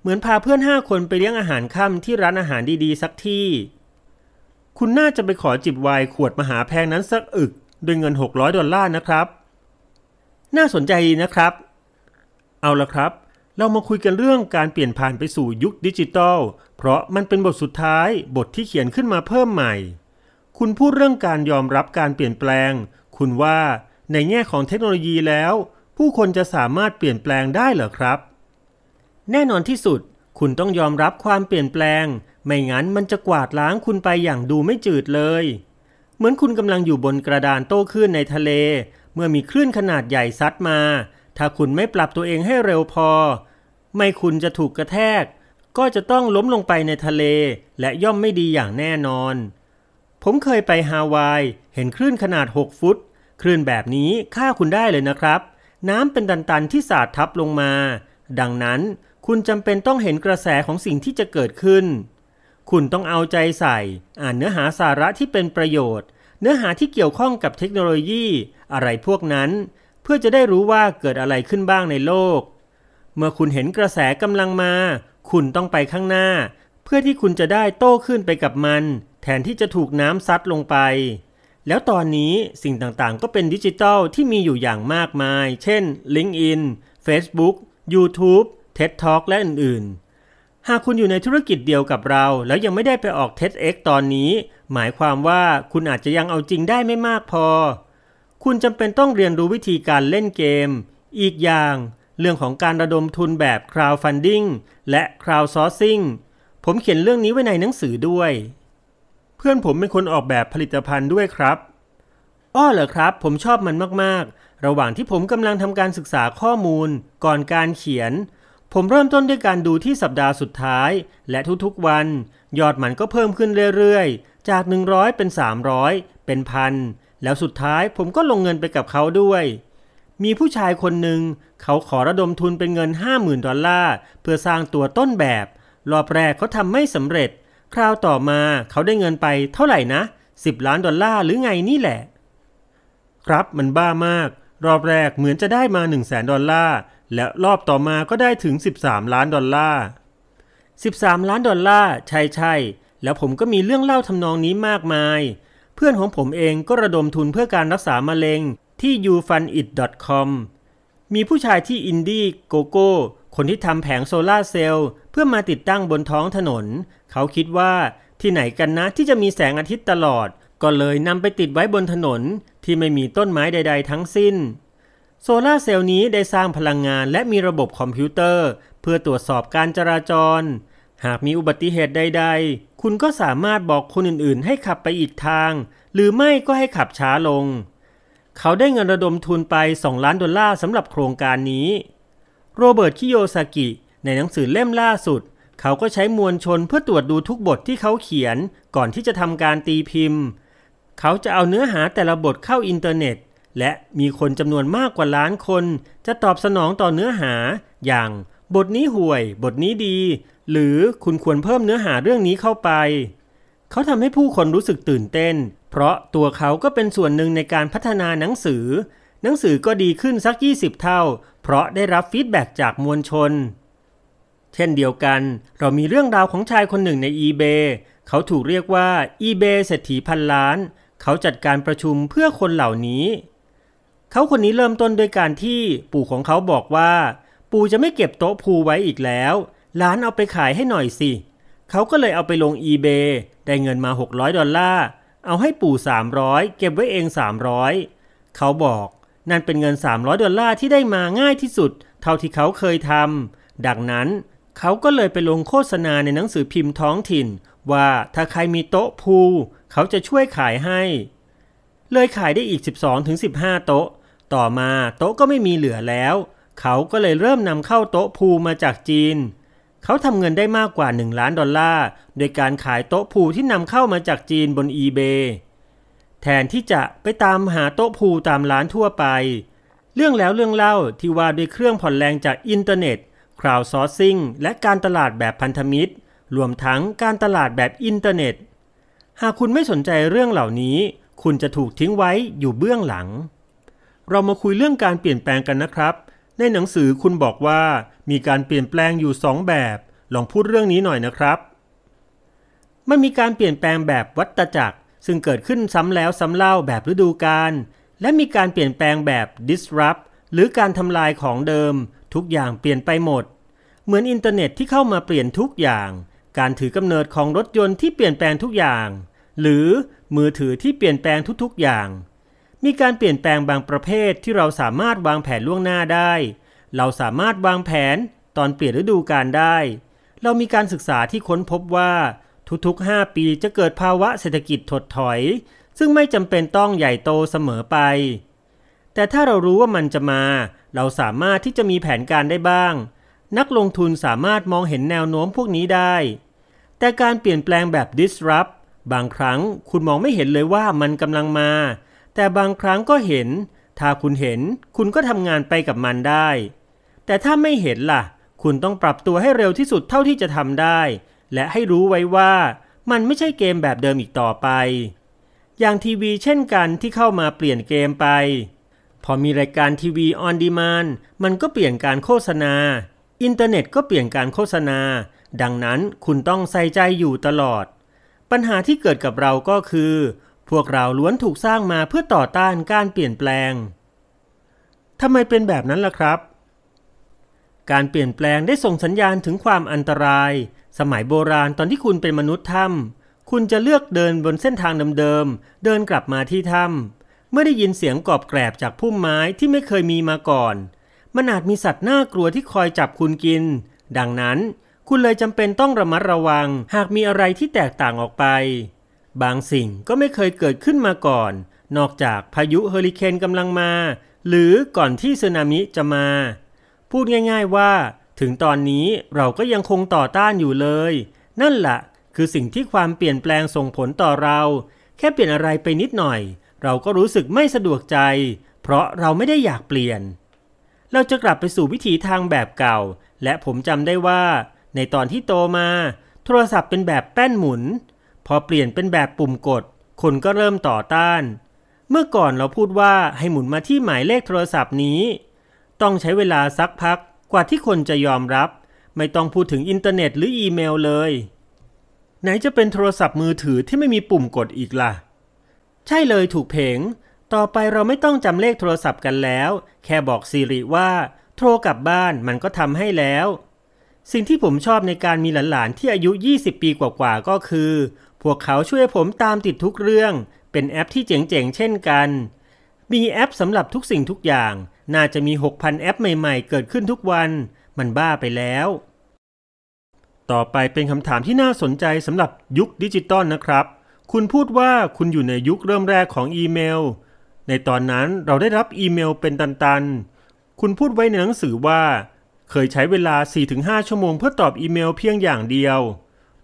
[SPEAKER 1] เหมือนพาเพื่อน 5 คนไปเลี้ยงอาหารค่ำที่ร้านอาหารดี ๆสักที่ คุณน่าจะไปขอจิบไวน์ขวดมหาแพงนั้นสักอึกด้วยเงิน 600 ดอลลาร์นะครับ น่าสนใจนะครับ เอาละครับ เรามาคุยกันเรื่องการเปลี่ยนผ่านไปสู่ยุคดิจิตอลเพราะมันเป็นบทสุดท้ายบทที่เขียนขึ้นมาเพิ่มใหม่ คุณพูดเรื่องการยอมรับการเปลี่ยนแปลง คุณว่าในแง่ของเทคโนโลยีแล้ว ผู้คนจะสามารถเปลี่ยนแปลงได้เหรอครับ แน่นอนที่สุด คุณต้องยอมรับความเปลี่ยนแปลง ไม่งั้นมันจะกวาดล้างคุณไปอย่างดูไม่จืดเลย เหมือนคุณกำลังอยู่บนกระดานโต้คลื่นในทะเล เมื่อมีคลื่นขนาดใหญ่ซัดมา ถ้าคุณไม่ปรับตัวเองให้เร็วพอ ไม่คุณจะถูกกระแทกก็จะต้องล้มลงไปในทะเล และย่อมไม่ดีอย่างแน่นอน ผมเคยไปฮาวาย เห็นคลื่นขนาด 6 ฟุตคลื่นแบบนี้ฆ่าคุณได้เลยนะครับ น้ำเป็นตันๆที่สาดทับลงมา ดังนั้น คุณจำเป็นต้องเห็นกระแสของสิ่งที่จะเกิดขึ้น คุณต้องเอาใจใส่ อ่านเนื้อหาสาระที่เป็นประโยชน์ เนื้อหาที่เกี่ยวข้องกับเทคโนโลยี อะไรพวกนั้น เพื่อจะได้รู้ว่าเกิดอะไรขึ้นบ้างในโลก เมื่อคุณเห็นกระแสกำลังมาคุณต้องไปข้างหน้า เพื่อที่คุณจะได้โต้ขึ้นไปกับมันแทนที่จะถูกน้ำซัดลงไป แล้วตอนนี้สิ่งต่างๆ ก็เป็นดิจิทัลที่มีอยู่อย่างมากมาย เช่น LinkedIn Facebook YouTube TED Talk และอื่นๆ หากคุณอยู่ในธุรกิจเดียวกับเรา แล้วยังไม่ได้ไปออก TEDx ตอนนี้ หมายความว่าคุณอาจจะยังเอาจริงได้ไม่มากพอ คุณจำเป็นต้องเรียนรู้วิธีการเล่นเกม อีกอย่างเรื่องของการระดมทุนแบบ crowdfunding และ crowdsourcing ผมเขียนเรื่องนี้ไว้ในหนังสือด้วย เพื่อนผมเป็นคนออกแบบผลิตภัณฑ์ด้วยครับ อ้อเหรอครับ ผมชอบมันมากๆ ระหว่างที่ผมกำลังทำการศึกษาข้อมูลก่อนการเขียน ผมเริ่มต้นด้วยการดูที่สัปดาห์สุดท้าย และทุก ๆ วัน ยอดมันก็เพิ่มขึ้นเรื่อย ๆ จาก 100 เป็น 300 เป็นพัน แล้วสุดท้ายผมก็ลงเงินไปกับเขาด้วยมีผู้ชายคนหนึ่งเขาขอระดมทุนเป็นเงิน 50,000 ดอลลาร์เพื่อสร้างตัวต้นแบบรอบแรกเขาทำไม่สำเร็จ คราวต่อมาเขาได้เงินไปเท่าไหร่นะ10 ล้านดอลลาร์หรือไงนี่แหละ ครับมันบ้ามาก รอบแรกเหมือนจะได้มา1 0 0 0 0 0ดอลลาร์และรอบต่อมาก็ได้ถึง 13 ล้านดอลลาร์13 ล้านดอลลาร์ใช่ใช่แล้วผมก็มีเรื่องเล่าทำนองนี้มากมาย เพื่อนของผมเองก็ระดมทุนเพื่อการรักษามะเร็งที่ ufunit.com มีผู้ชายที่อินดี้โกโก้คนที่ทำแผงโซลาเซลล์เพื่อมาติดตั้งบนท้องถนน เขาคิดว่าที่ไหนกันนะ ที่จะมีแสงอาทิตย์ตลอด ก็เลยนำไปติดไว้บนถนนที่ไม่มีต้นไม้ใด ๆ ทั้งสิ้น โซลาเซลล์นี้ได้สร้างพลังงาน และมีระบบคอมพิวเตอร์ เพื่อตรวจสอบการจราจร หากมีอุบัติเหตุใดๆ คุณก็สามารถบอกคนอื่นๆ ให้ขับไปอีกทาง หรือไม่ก็ให้ขับช้าลงเขาได้เงินระดมทุนไป 2 ล้านดอลลาร์สำหรับโครงการนี้ โรเบิร์ต คิโยซากิ ในหนังสือเล่มล่าสุด เขาก็ใช้มวลชนเพื่อตรวจดูทุกบทที่เขาเขียน ก่อนที่จะทำการตีพิมพ์ เขาจะเอาเนื้อหาแต่ละบทเข้าอินเทอร์เน็ต และมีคนจำนวนมากกว่าล้านคน จะตอบสนองต่อเนื้อหาอย่างบทนี้ห่วยบทนี้ดี หรือคุณควรเพิ่มเนื้อหาเรื่องนี้เข้าไปเขาทำให้ผู้คนรู้สึกตื่นเต้น เพราะตัวเขาก็เป็นส่วนหนึ่งในการพัฒนาหนังสือ หนังสือก็ดีขึ้นสัก 20 เท่า เพราะได้รับฟีดแบ็จากมวลชน เช่นเดียวกัน เรามีเรื่องราวของชายคนหนึ่งใน eBay เขาถูกเรียกว่า eBay เศรษฐีพันล้าน เขาจัดการประชุมเพื่อคนเหล่านี้ เขาคนนี้เริ่มต้นโดยการที่ปู่ของเขาบอกว่า ปู่จะไม่เก็บโต๊ะภูไว้อีกแล้วหลานเอาไปขายให้หน่อยสิเเขาก็เลยเอาไปลง eBay ได้เงินมา 600 ดอลลาร์เอาให้ปู่ 300 เก็บไว้เอง 300 เขาบอกนั่นเป็นเงิน 300ดอลลาร์ที่ได้มาง่ายที่สุดเท่าที่เขาเคยทำดังนั้น เขาก็เลยไปลงโฆษณาในหนังสือพิมพ์ท้องถิ่น ว่าถ้าใครมีโต๊ะพูเขาจะช่วยขายให้เลยขายได้อีก 12-15 โต๊ะ ต่อมาโต๊ะก็ไม่มีเหลือแล้ว เขาก็เลยเริ่มนำเข้าโต๊ะพูมาจากจีนเขาทำเงินได้มากกว่า 1 ล้านดอลลาร์ โดยการขายโต๊ะผูที่นำเข้ามาจากจีนบน eBay แทนที่จะไปตามหาโต๊ะผูตามร้านทั่วไป เรื่องแล้วเรื่องเล่าที่ว่าด้วยเครื่องผ่อนแรงจากอินเทอร์เน็ต คราวซอร์ซิ่ง และการตลาดแบบพันธมิตร รวมทั้งการตลาดแบบอินเทอร์เน็ต หากคุณไม่สนใจเรื่องเหล่านี้ คุณจะถูกทิ้งไว้อยู่เบื้องหลัง เรามาคุยเรื่องการเปลี่ยนแปลงกันนะครับ ในหนังสือคุณบอกว่ามีการเปลี่ยนแปลงอยู่ 2 แบบ ลองพูดเรื่องนี้หน่อยนะครับ มันมีการเปลี่ยนแปลงแบบวัตจักร ซึ่งเกิดขึ้นซ้ำแล้วซ้ำเล่าแบบฤดูกาล และมีการเปลี่ยนแปลงแบบ disrupt หรือการทำลายของเดิม ทุกอย่างเปลี่ยนไปหมด เหมือนอินเทอร์เน็ตที่เข้ามาเปลี่ยนทุกอย่าง การถือกำเนิดของรถยนต์ที่เปลี่ยนแปลงทุกอย่าง หรือมือถือที่เปลี่ยนแปลงทุกๆอย่าง มีการเปลี่ยนแปลงบางประเภทที่เราสามารถวางแผนล่วงหน้าได้เราสามารถวางแผน ตอนเปลี่ยนฤดูกาลได้ เรามีการศึกษาที่ค้นพบว่า ทุกๆ 5 ปีจะเกิดภาวะเศรษฐกิจถดถอย ซึ่งไม่จำเป็นต้องใหญ่โตเสมอไป แต่ถ้าเรารู้ว่ามันจะมา เราสามารถที่จะมีแผนการได้บ้าง นักลงทุนสามารถมองเห็นแนวโน้มพวกนี้ได้ แต่การเปลี่ยนแปลงแบบ disrupt บางครั้งคุณมองไม่เห็นเลยว่ามันกำลังมา แต่บางครั้งก็เห็น ถ้าคุณเห็นคุณก็ทำงานไปกับมันได้แต่ถ้าไม่เห็นล่ะ คุณต้องปรับตัวให้เร็วที่สุดเท่าที่จะทำได้ และให้รู้ไว้ว่ามันไม่ใช่เกมแบบเดิมอีกต่อไป อย่างทีวีเช่นกันที่เข้ามาเปลี่ยนเกมไป พอมีรายการทีวีออนดีมานมันก็เปลี่ยนการโฆษณา อินเทอร์เน็ตก็เปลี่ยนการโฆษณา ดังนั้นคุณต้องใส่ใจอยู่ตลอด ปัญหาที่เกิดกับเราก็คือ พวกเราล้วนถูกสร้างมาเพื่อต่อต้านการเปลี่ยนแปลงทำไมเป็นแบบนั้นล่ะครับการเปลี่ยนแปลงได้ส่งสัญญาณถึงความอันตราย สมัยโบราณตอนที่คุณเป็นมนุษย์ถ้ำคุณจะเลือกเดินบนเส้นทางเดิมๆเดินกลับมาที่ถ้ำเมื่อได้ยินเสียงกอบแกรบจากพุ่มไม้ที่ไม่เคยมีมาก่อนมันอาจมีสัตว์น่ากลัวที่คอยจับคุณกิน ดังนั้น คุณเลยจำเป็นต้องระมัดระวัง หากมีอะไรที่แตกต่างออกไป บางสิ่งก็ไม่เคยเกิดขึ้นมาก่อน นอกจากพายุเฮอริเคนกำลังมา หรือก่อนที่สึนามิจะมาพูดง่ายๆ ว่า ถึงตอนนี้เราก็ยังคงต่อต้านอยู่เลย นั่นละ่ะ คือสิ่งที่ความเปลี่ยนแปลงส่งผลต่อเรา แค่เปลี่ยนอะไรไปนิดหน่อย เราก็รู้สึกไม่สะดวกใจ เพราะเราไม่ได้อยากเปลี่ยน เราจะกลับไปสู่วิถีทางแบบเก่า และผมจำได้ว่า ในตอนที่โตมา โทรศัพท์เป็นแบบแป้นหมุนพอเปลี่ยนเป็นแบบปุ่มกด คนก็เริ่มต่อต้าน เมื่อก่อนเราพูดว่าให้หมุนมาที่หมายเลขโทรศัพท์นี้ต้องใช้เวลาสักพักกว่าที่คนจะยอมรับ ไม่ต้องพูดถึงอินเทอร์เน็ตหรืออีเมลเลย ไหนจะเป็นโทรศัพท์มือถือที่ไม่มีปุ่มกดอีกล่ะ ใช่เลยถูกเพงต่อไปเราไม่ต้องจำเลขโทรศัพท์กันแล้ว แค่บอกซีริว่าโทรกลับบ้านมันก็ทำให้แล้ว สิ่งที่ผมชอบในการมีหลานๆที่อายุ 20 ปีกว่าๆก็คือ พวกเขาช่วยผมตามติดทุกเรื่อง เป็นแอปที่เจ๋งๆเช่นกัน มีแอปสำหรับทุกสิ่งทุกอย่างน่าจะมี 6,000 แอปใหม่ๆเกิดขึ้นทุกวัน มันบ้าไปแล้ว ต่อไปเป็นคำถามที่น่าสนใจสำหรับยุคดิจิตอลนะครับ คุณพูดว่าคุณอยู่ในยุคเริ่มแรกของอีเมล ในตอนนั้นเราได้รับอีเมลเป็นตันๆ คุณพูดไว้ในหนังสือว่า เคยใช้เวลา 4-5 ชั่วโมงเพื่อตอบอีเมลเพียงอย่างเดียว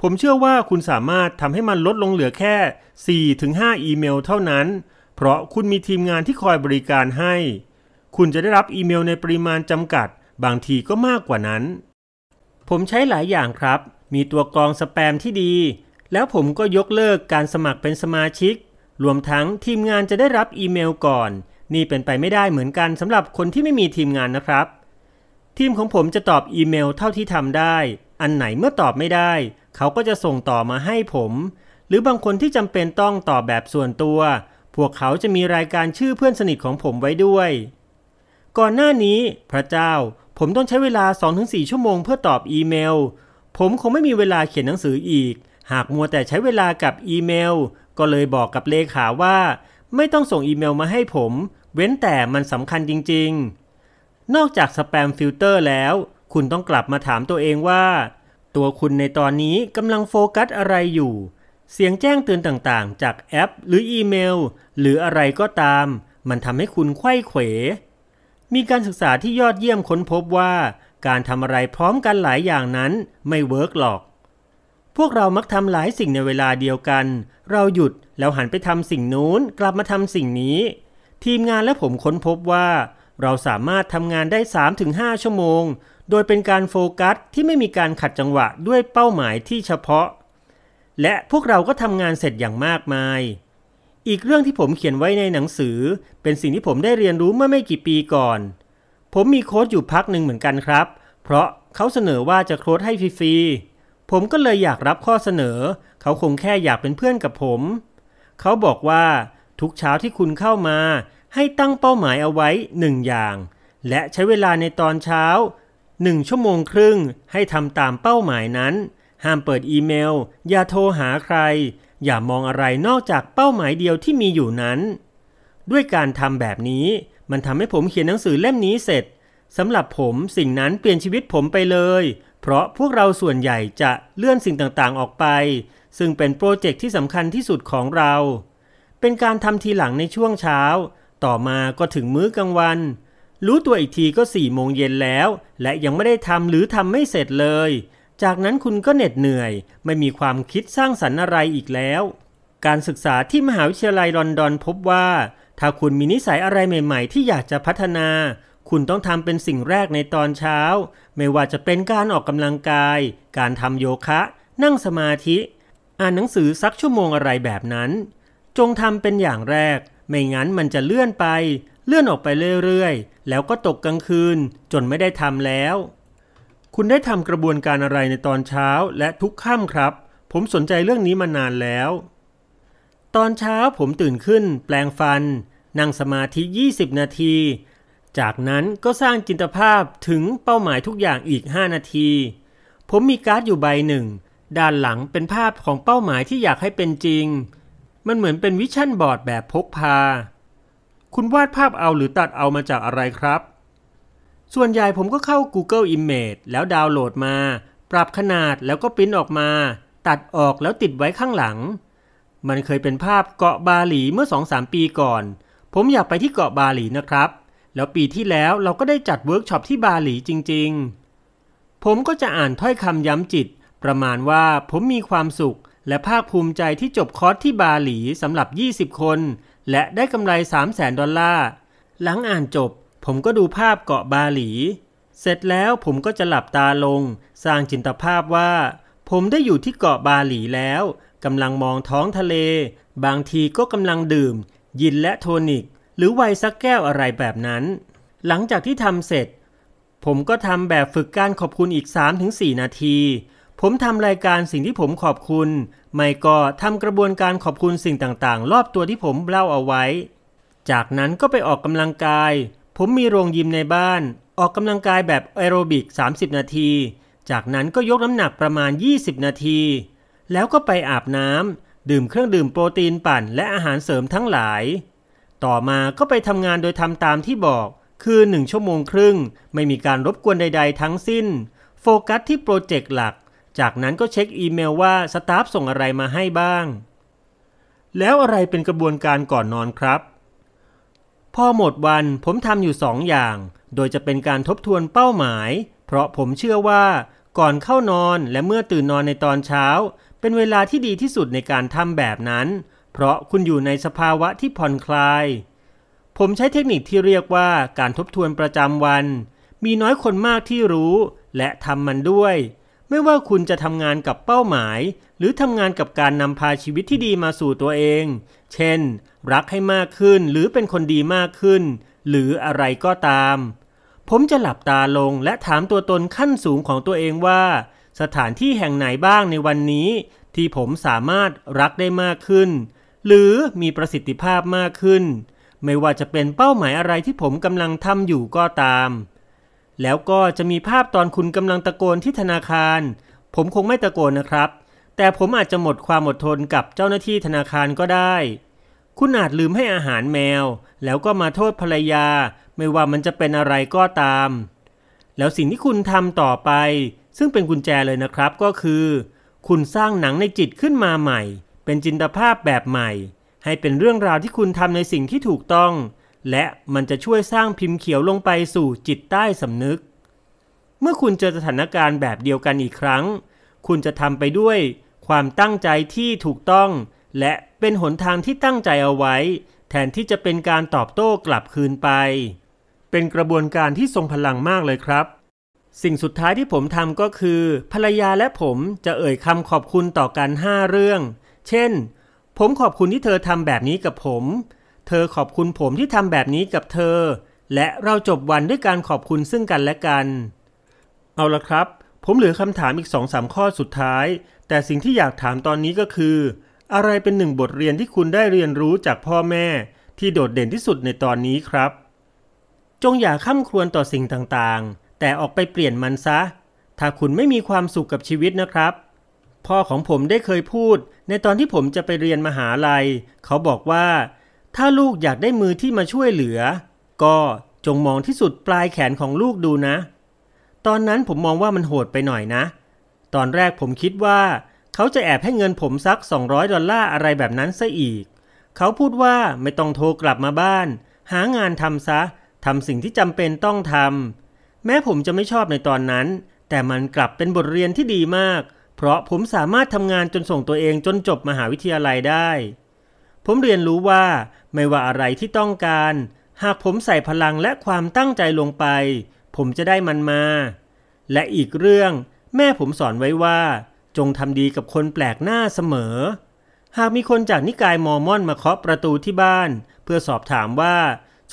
[SPEAKER 1] ผมเชื่อว่าคุณสามารถทำให้มันลดลงเหลือแค่ 4-5 อีเมลเท่านั้น เพราะคุณมีทีมงานที่คอยบริการให้คุณจะได้รับอีเมลในปริมาณจำกัด บางทีก็มากกว่านั้น ผมใช้หลายอย่างครับ มีตัวกรองสแปมที่ดี แล้วผมก็ยกเลิกการสมัครเป็นสมาชิก รวมทั้งทีมงานจะได้รับอีเมลก่อน นี่เป็นไปไม่ได้เหมือนกันสำหรับคนที่ไม่มีทีมงานนะครับ ทีมของผมจะตอบอีเมลเท่าที่ทำได้ อันไหนเมื่อตอบไม่ได้ เขาก็จะส่งต่อมาให้ผม หรือบางคนที่จำเป็นต้องตอบแบบส่วนตัว พวกเขาจะมีรายการชื่อเพื่อนสนิทของผมไว้ด้วยก่อนหน้านี้ พระเจ้า ผมต้องใช้เวลา 2-4 ชั่วโมงเพื่อตอบอีเมล ผมคงไม่มีเวลาเขียนหนังสืออีก หากมัวแต่ใช้เวลากับอีเมล ก็เลยบอกกับเลขาว่า ไม่ต้องส่งอีเมลมาให้ผม เว้นแต่มันสำคัญจริงๆ นอกจากสแปมฟิลเตอร์แล้ว คุณต้องกลับมาถามตัวเองว่า ตัวคุณในตอนนี้กำลังโฟกัสอะไรอยู่ เสียงแจ้งเตือนต่างๆ จากแอป หรืออีเมลหรืออะไรก็ตาม มันทำให้คุณไข้เขวมีการศึกษาที่ยอดเยี่ยมค้นพบว่า การทำอะไรพร้อมกันหลายอย่างนั้นไม่เวิร์กหรอก พวกเรามักทำหลายสิ่งในเวลาเดียวกัน เราหยุดแล้วหันไปทำสิ่งนู้นกลับมาทำสิ่งนี้ ทีมงานและผมค้นพบว่า เราสามารถทำงานได้ 3-5 ชั่วโมง โดยเป็นการโฟกัสที่ไม่มีการขัดจังหวะด้วยเป้าหมายที่เฉพาะ และพวกเราก็ทำงานเสร็จอย่างมากมายอีกเรื่องที่ผมเขียนไว้ในหนังสือ เป็นสิ่งที่ผมได้เรียนรู้เมื่อไม่กี่ปีก่อน ผมมีโค้ดอยู่พักหนึ่งเหมือนกันครับ เพราะเขาเสนอว่าจะโค้ดให้ฟรีๆผมก็เลยอยากรับข้อเสนอ เขาคงแค่อยากเป็นเพื่อนกับผม เขาบอกว่า ทุกเช้าที่คุณเข้ามา ให้ตั้งเป้าหมายเอาไว้หนึ่งอย่าง และใช้เวลาในตอนเช้าหนึ่งชั่วโมงครึ่งให้ทำตามเป้าหมายนั้น ห้ามเปิดอีเมล อย่าโทรหาใครอย่ามองอะไรนอกจากเป้าหมายเดียวที่มีอยู่นั้น ด้วยการทำแบบนี้ มันทำให้ผมเขียนหนังสือเล่มนี้เสร็จสำหรับผมสิ่งนั้นเปลี่ยนชีวิตผมไปเลย เพราะพวกเราส่วนใหญ่จะเลื่อนสิ่งต่างๆออกไป ซึ่งเป็นโปรเจกต์ที่สำคัญที่สุดของเรา เป็นการทำทีหลังในช่วงเช้า ต่อมาก็ถึงมื้อกลางวัน รู้ตัวอีกทีก็สี่โมงเย็นแล้ว และยังไม่ได้ทำหรือทำไม่เสร็จเลยจากนั้นคุณก็เหน็ดเหนื่อย ไม่มีความคิดสร้างสรรค์อะไรอีกแล้ว การศึกษาที่มหาวิทยาลัยลอนดอนพบว่า ถ้าคุณมีนิสัยอะไรใหม่ๆ ที่อยากจะพัฒนา คุณต้องทำเป็นสิ่งแรกในตอนเช้า ไม่ว่าจะเป็นการออกกำลังกาย การทำโยคะ นั่งสมาธิ อ่านหนังสือสักชั่วโมงอะไรแบบนั้น จงทำเป็นอย่างแรก ไม่งั้นมันจะเลื่อนไป เลื่อนออกไปเรื่อยๆแล้วก็ตกกลางคืน จนไม่ได้ทำแล้วคุณได้ทำกระบวนการอะไรในตอนเช้าและทุกค่ำครับ ผมสนใจเรื่องนี้มานานแล้ว ตอนเช้าผมตื่นขึ้นแปลงฟันนั่งสมาธิ 20 นาที จากนั้นก็สร้างจินตภาพถึงเป้าหมายทุกอย่างอีก 5 นาที ผมมีการ์ดอยู่ใบหนึ่งด้านหลังเป็นภาพของเป้าหมายที่อยากให้เป็นจริง มันเหมือนเป็นวิชั่นบอร์ดแบบพกพา คุณวาดภาพเอาหรือตัดเอามาจากอะไรครับส่วนใหญ่ผมก็เข้า Google Image แล้วดาวน์โหลดมา ปรับขนาดแล้วก็ปริ้นออกมา ตัดออกแล้วติดไว้ข้างหลัง มันเคยเป็นภาพเกาะบาหลีเมื่อ 2-3 ปีก่อน ผมอยากไปที่เกาะบาหลีนะครับ แล้วปีที่แล้วเราก็ได้จัดเวิร์กช็อปที่บาหลีจริงๆ ผมก็จะอ่านถ้อยคำย้ำจิต ประมาณว่าผมมีความสุข และภาคภูมิใจที่จบคอร์สที่บาหลีสำหรับ 20 คน และได้กำไร3 0 0 0 0 0ดอลลาร์หลังอ่านจบผมก็ดูภาพเกาะบาหลี เสร็จแล้วผมก็จะหลับตาลง สร้างจินตภาพว่า ผมได้อยู่ที่เกาะบาหลีแล้วกำลังมองท้องทะเล บางทีก็กำลังดื่ม ยินและโทนิก หรือไวน์สักแก้วอะไรแบบนั้น หลังจากที่ทำเสร็จ ผมก็ทำแบบฝึกการขอบคุณอีก 3-4 นาที ผมทำรายการสิ่งที่ผมขอบคุณ ไม่ก็ทำกระบวนการขอบคุณสิ่งต่างๆ รอบตัวที่ผมเล่าเอาไว้ จากนั้นก็ไปออกกำลังกายผมมีโรงยิมในบ้าน ออกกำลังกายแบบแอโรบิก30 นาที จากนั้นก็ยกน้ำหนักประมาณ 20 นาที แล้วก็ไปอาบน้ำ ดื่มเครื่องดื่มโปรตีนปั่นและอาหารเสริมทั้งหลาย ต่อมาก็ไปทำงานโดยทำตามที่บอก คือ 1 ชั่วโมงครึ่ง ไม่มีการรบกวนใดๆทั้งสิ้น โฟกัสที่โปรเจกต์หลัก จากนั้นก็เช็คอีเมลว่า สตาฟส่งอะไรมาให้บ้าง แล้วอะไรเป็นกระบวนการก่อนนอนครับพอหมดวันผมทำอยู่สองอย่าง โดยจะเป็นการทบทวนเป้าหมาย เพราะผมเชื่อว่า ก่อนเข้านอนและเมื่อตื่นนอนในตอนเช้า เป็นเวลาที่ดีที่สุดในการทำแบบนั้น เพราะคุณอยู่ในสภาวะที่ผ่อนคลาย ผมใช้เทคนิคที่เรียกว่าการทบทวนประจำวัน มีน้อยคนมากที่รู้ และทำมันด้วย ไม่ว่าคุณจะทำงานกับเป้าหมาย หรือทำงานกับการนำพาชีวิตที่ดีมาสู่ตัวเอง เช่นรักให้มากขึ้นหรือเป็นคนดีมากขึ้น หรืออะไรก็ตาม ผมจะหลับตาลงและถามตัวตนขั้นสูงของตัวเองว่า สถานที่แห่งไหนบ้างในวันนี้ ที่ผมสามารถรักได้มากขึ้น หรือมีประสิทธิภาพมากขึ้น ไม่ว่าจะเป็นเป้าหมายอะไรที่ผมกำลังทำอยู่ก็ตาม แล้วก็จะมีภาพตอนคุณกำลังตะโกนที่ธนาคาร ผมคงไม่ตะโกนนะครับ แต่ผมอาจจะหมดความอดทนกับเจ้าหน้าที่ธนาคารก็ได้คุณอาจลืมให้อาหารแมว แล้วก็มาโทษภรรยา ไม่ว่ามันจะเป็นอะไรก็ตาม แล้วสิ่งที่คุณทำต่อไป ซึ่งเป็นกุญแจเลยนะครับก็คือ คุณสร้างหนังในจิตขึ้นมาใหม่ เป็นจินตภาพแบบใหม่ ให้เป็นเรื่องราวที่คุณทำในสิ่งที่ถูกต้อง และมันจะช่วยสร้างพิมพ์เขียวลงไปสู่จิตใต้สำนึก เมื่อคุณเจอสถานการณ์แบบเดียวกันอีกครั้ง คุณจะทำไปด้วยความตั้งใจที่ถูกต้องและเป็นหนทางที่ตั้งใจเอาไว้แทนที่จะเป็นการตอบโต้กลับคืนไป เป็นกระบวนการที่ทรงพลังมากเลยครับ สิ่งสุดท้ายที่ผมทำก็คือ ภรรยาและผมจะเอ่ยคำขอบคุณต่อกันห้าเรื่องเช่น ผมขอบคุณที่เธอทำแบบนี้กับผม เธอขอบคุณผมที่ทำแบบนี้กับเธอ และเราจบวันด้วยการขอบคุณซึ่งกันและกัน เอาละครับ ผมเหลือคำถามอีกสองสามข้อสุดท้าย แต่สิ่งที่อยากถามตอนนี้ก็คืออะไรเป็นหนึ่งบทเรียนที่คุณได้เรียนรู้จากพ่อแม่ ที่โดดเด่นที่สุดในตอนนี้ครับ จงอย่าข้ามครวญต่อสิ่งต่างๆ แต่ออกไปเปลี่ยนมันซะ ถ้าคุณไม่มีความสุขกับชีวิตนะครับ พ่อของผมได้เคยพูด ในตอนที่ผมจะไปเรียนมหาลัย เขาบอกว่า ถ้าลูกอยากได้มือที่มาช่วยเหลือ ก็จงมองที่สุดปลายแขนของลูกดูนะ ตอนนั้นผมมองว่ามันโหดไปหน่อยนะ ตอนแรกผมคิดว่าเขาจะแอบให้เงินผมสัก 200ดอลลาร์อะไรแบบนั้นซะอีก เขาพูดว่าไม่ต้องโทรกลับมาบ้าน หางานทำซะทำสิ่งที่จำเป็นต้องทำ แม้ผมจะไม่ชอบในตอนนั้น แต่มันกลับเป็นบทเรียนที่ดีมาก เพราะผมสามารถทำงานจนส่งตัวเองจนจบมหาวิทยาลัยได้ ผมเรียนรู้ว่าไม่ว่าอะไรที่ต้องการ หากผมใส่พลังและความตั้งใจลงไป ผมจะได้มันมา และอีกเรื่อง แม่ผมสอนไว้ว่าจงทำดีกับคนแปลกหน้าเสมอ หากมีคนจากนิกายมอร์มอนมาเคาะประตูที่บ้าน เพื่อสอบถามว่า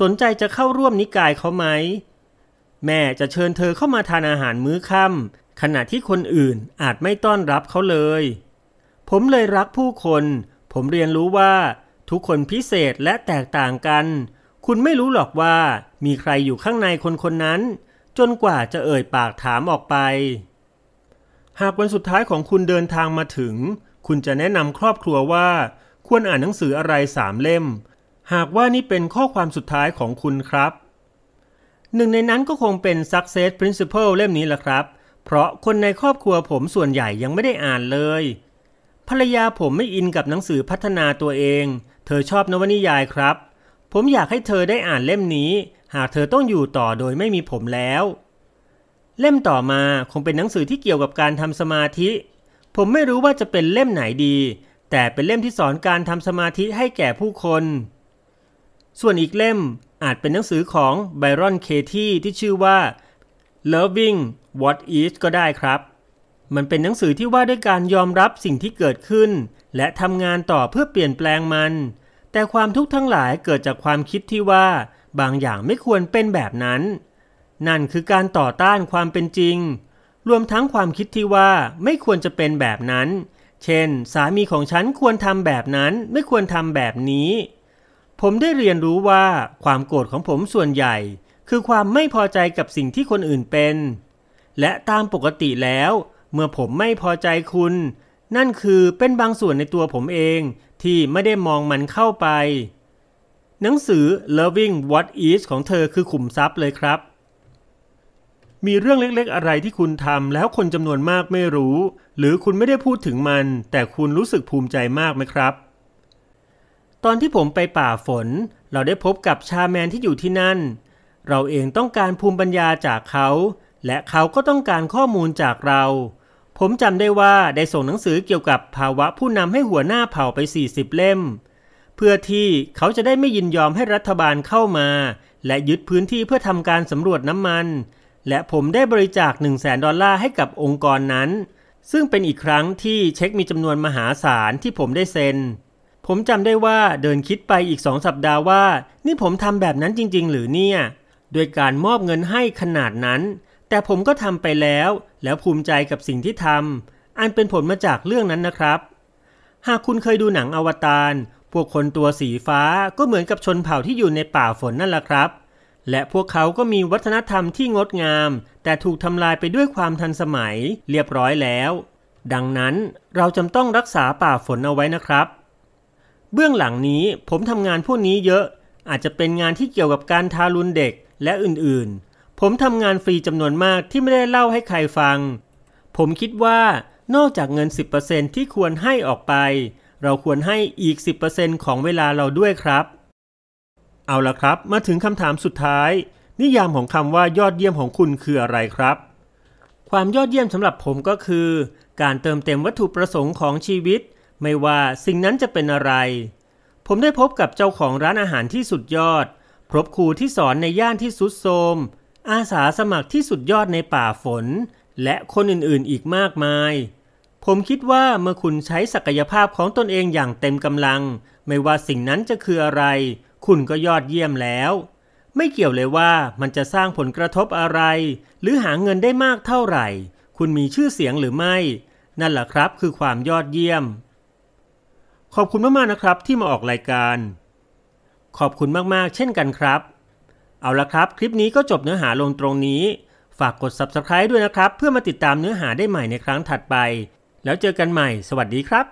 [SPEAKER 1] สนใจจะเข้าร่วมนิกายเขาไหม แม่จะเชิญเธอเข้ามาทานอาหารมื้อค่ำขณะที่คนอื่นอาจไม่ต้อนรับเขาเลย ผมเลยรักผู้คน ผมเรียนรู้ว่า ทุกคนพิเศษและแตกต่างกัน คุณไม่รู้หรอกว่า มีใครอยู่ข้างในคนคนนั้น จนกว่าจะเอ่ยปากถามออกไปหากวันสุดท้ายของคุณเดินทางมาถึง คุณจะแนะนำครอบครัวว่า ควรอ่านหนังสืออะไรสามเล่ม หากว่านี่เป็นข้อความสุดท้ายของคุณครับ หนึ่งในนั้นก็คงเป็น Success Principle เล่มนี้แหละครับ เพราะคนในครอบครัวผมส่วนใหญ่ยังไม่ได้อ่านเลย ภรรยาผมไม่อินกับหนังสือพัฒนาตัวเอง เธอชอบนวนิยายครับ ผมอยากให้เธอได้อ่านเล่มนี้ หากเธอต้องอยู่ต่อโดยไม่มีผมแล้วเล่มต่อมาคงเป็นหนังสือที่เกี่ยวกับการทำสมาธิ ผมไม่รู้ว่าจะเป็นเล่มไหนดี แต่เป็นเล่มที่สอนการทำสมาธิให้แก่ผู้คน ส่วนอีกเล่มอาจเป็นหนังสือของไบรอนเคที่ที่ชื่อว่า Loving What Is ก็ได้ครับ มันเป็นหนังสือที่ว่าด้วยการยอมรับสิ่งที่เกิดขึ้น และทำงานต่อเพื่อเปลี่ยนแปลงมัน แต่ความทุกข์ทั้งหลายเกิดจากความคิดที่ว่า บางอย่างไม่ควรเป็นแบบนั้นนั่นคือการต่อต้านความเป็นจริง รวมทั้งความคิดที่ว่าไม่ควรจะเป็นแบบนั้น เช่น สามีของฉันควรทำแบบนั้น ไม่ควรทำแบบนี้ ผมได้เรียนรู้ว่า ความโกรธของผมส่วนใหญ่ คือความไม่พอใจกับสิ่งที่คนอื่นเป็น และตามปกติแล้ว เมื่อผมไม่พอใจคุณ นั่นคือเป็นบางส่วนในตัวผมเองที่ไม่ได้มองมันเข้าไป หนังสือ Loving What Is ของเธอ คือขุมทรัพย์เลยครับมีเรื่องเล็กๆ อะไรที่คุณทำแล้วคนจำนวนมากไม่รู้ หรือคุณไม่ได้พูดถึงมัน แต่คุณรู้สึกภูมิใจมากไหมครับ ตอนที่ผมไปป่าฝน เราได้พบกับชาแมนที่อยู่ที่นั่น เราเองต้องการภูมิปัญญาจากเขา และเขาก็ต้องการข้อมูลจากเรา ผมจำได้ว่าได้ส่งหนังสือเกี่ยวกับภาวะผู้นำให้หัวหน้าเผ่าไป 40เล่ม เพื่อที่เขาจะได้ไม่ยินยอมให้รัฐบาลเข้ามา และยึดพื้นที่เพื่อทำการสำรวจน้ำมันและผมได้บริจาค1 0 0 0 0แดอลลาร์ให้กับองค์กรนั้น ซึ่งเป็นอีกครั้งที่เช็คมีจำนวนมหาศาลที่ผมได้เซ็น ผมจำได้ว่าเดินคิดไปอีกสองสัปดาห์ว่า นี่ผมทำแบบนั้นจริง ๆ หรือเนี่ย โดยการมอบเงินให้ขนาดนั้น แต่ผมก็ทำไปแล้ว แล้วภูมิใจกับสิ่งที่ทำอันเป็นผลมาจากเรื่องนั้นนะครับ หากคุณเคยดูหนังอวตารพวกคนตัวสีฟ้าก็เหมือนกับชนเผ่าที่อยู่ในป่าฝนนั่นแหละครับและพวกเขาก็มีวัฒนธรรมที่งดงาม แต่ถูกทำลายไปด้วยความทันสมัยเรียบร้อยแล้ว ดังนั้นเราจำต้องรักษาป่าฝนเอาไว้นะครับ เบื้องหลังนี้ผมทำงานพวกนี้เยอะ อาจจะเป็นงานที่เกี่ยวกับการทารุณเด็กและอื่นๆ ผมทำงานฟรีจำนวนมากที่ไม่ได้เล่าให้ใครฟัง ผมคิดว่านอกจากเงิน 10%ที่ควรให้ออกไป เราควรให้อีก 10%ของเวลาเราด้วยครับเอาละครับ มาถึงคำถามสุดท้าย นิยามของคำว่ายอดเยี่ยมของคุณคืออะไรครับ ความยอดเยี่ยมสำหรับผมก็คือ การเติมเต็มวัตถุประสงค์ของชีวิต ไม่ว่าสิ่งนั้นจะเป็นอะไร ผมได้พบกับเจ้าของร้านอาหารที่สุดยอด พบครูที่สอนในย่านที่สุดโทมอาสาสมัครที่สุดยอดในป่าฝน และคนอื่นๆ อีกมากมาย ผมคิดว่าเมื่อคุณใช้ศักยภาพของตนเองอย่างเต็มกำลัง ไม่ว่าสิ่งนั้นจะคืออะไรคุณก็ยอดเยี่ยมแล้ว ไม่เกี่ยวเลยว่ามันจะสร้างผลกระทบอะไร หรือหาเงินได้มากเท่าไหร่ คุณมีชื่อเสียงหรือไม่ นั่นแหละครับคือความยอดเยี่ยม ขอบคุณมาก ๆ นะครับที่มาออกรายการ ขอบคุณมากๆ เช่นกันครับ เอาละครับ คลิปนี้ก็จบเนื้อหาลงตรงนี้ ฝากกด subscribe ด้วยนะครับ เพื่อมาติดตามเนื้อหาได้ใหม่ในครั้งถัดไป แล้วเจอกันใหม่สวัสดีครับ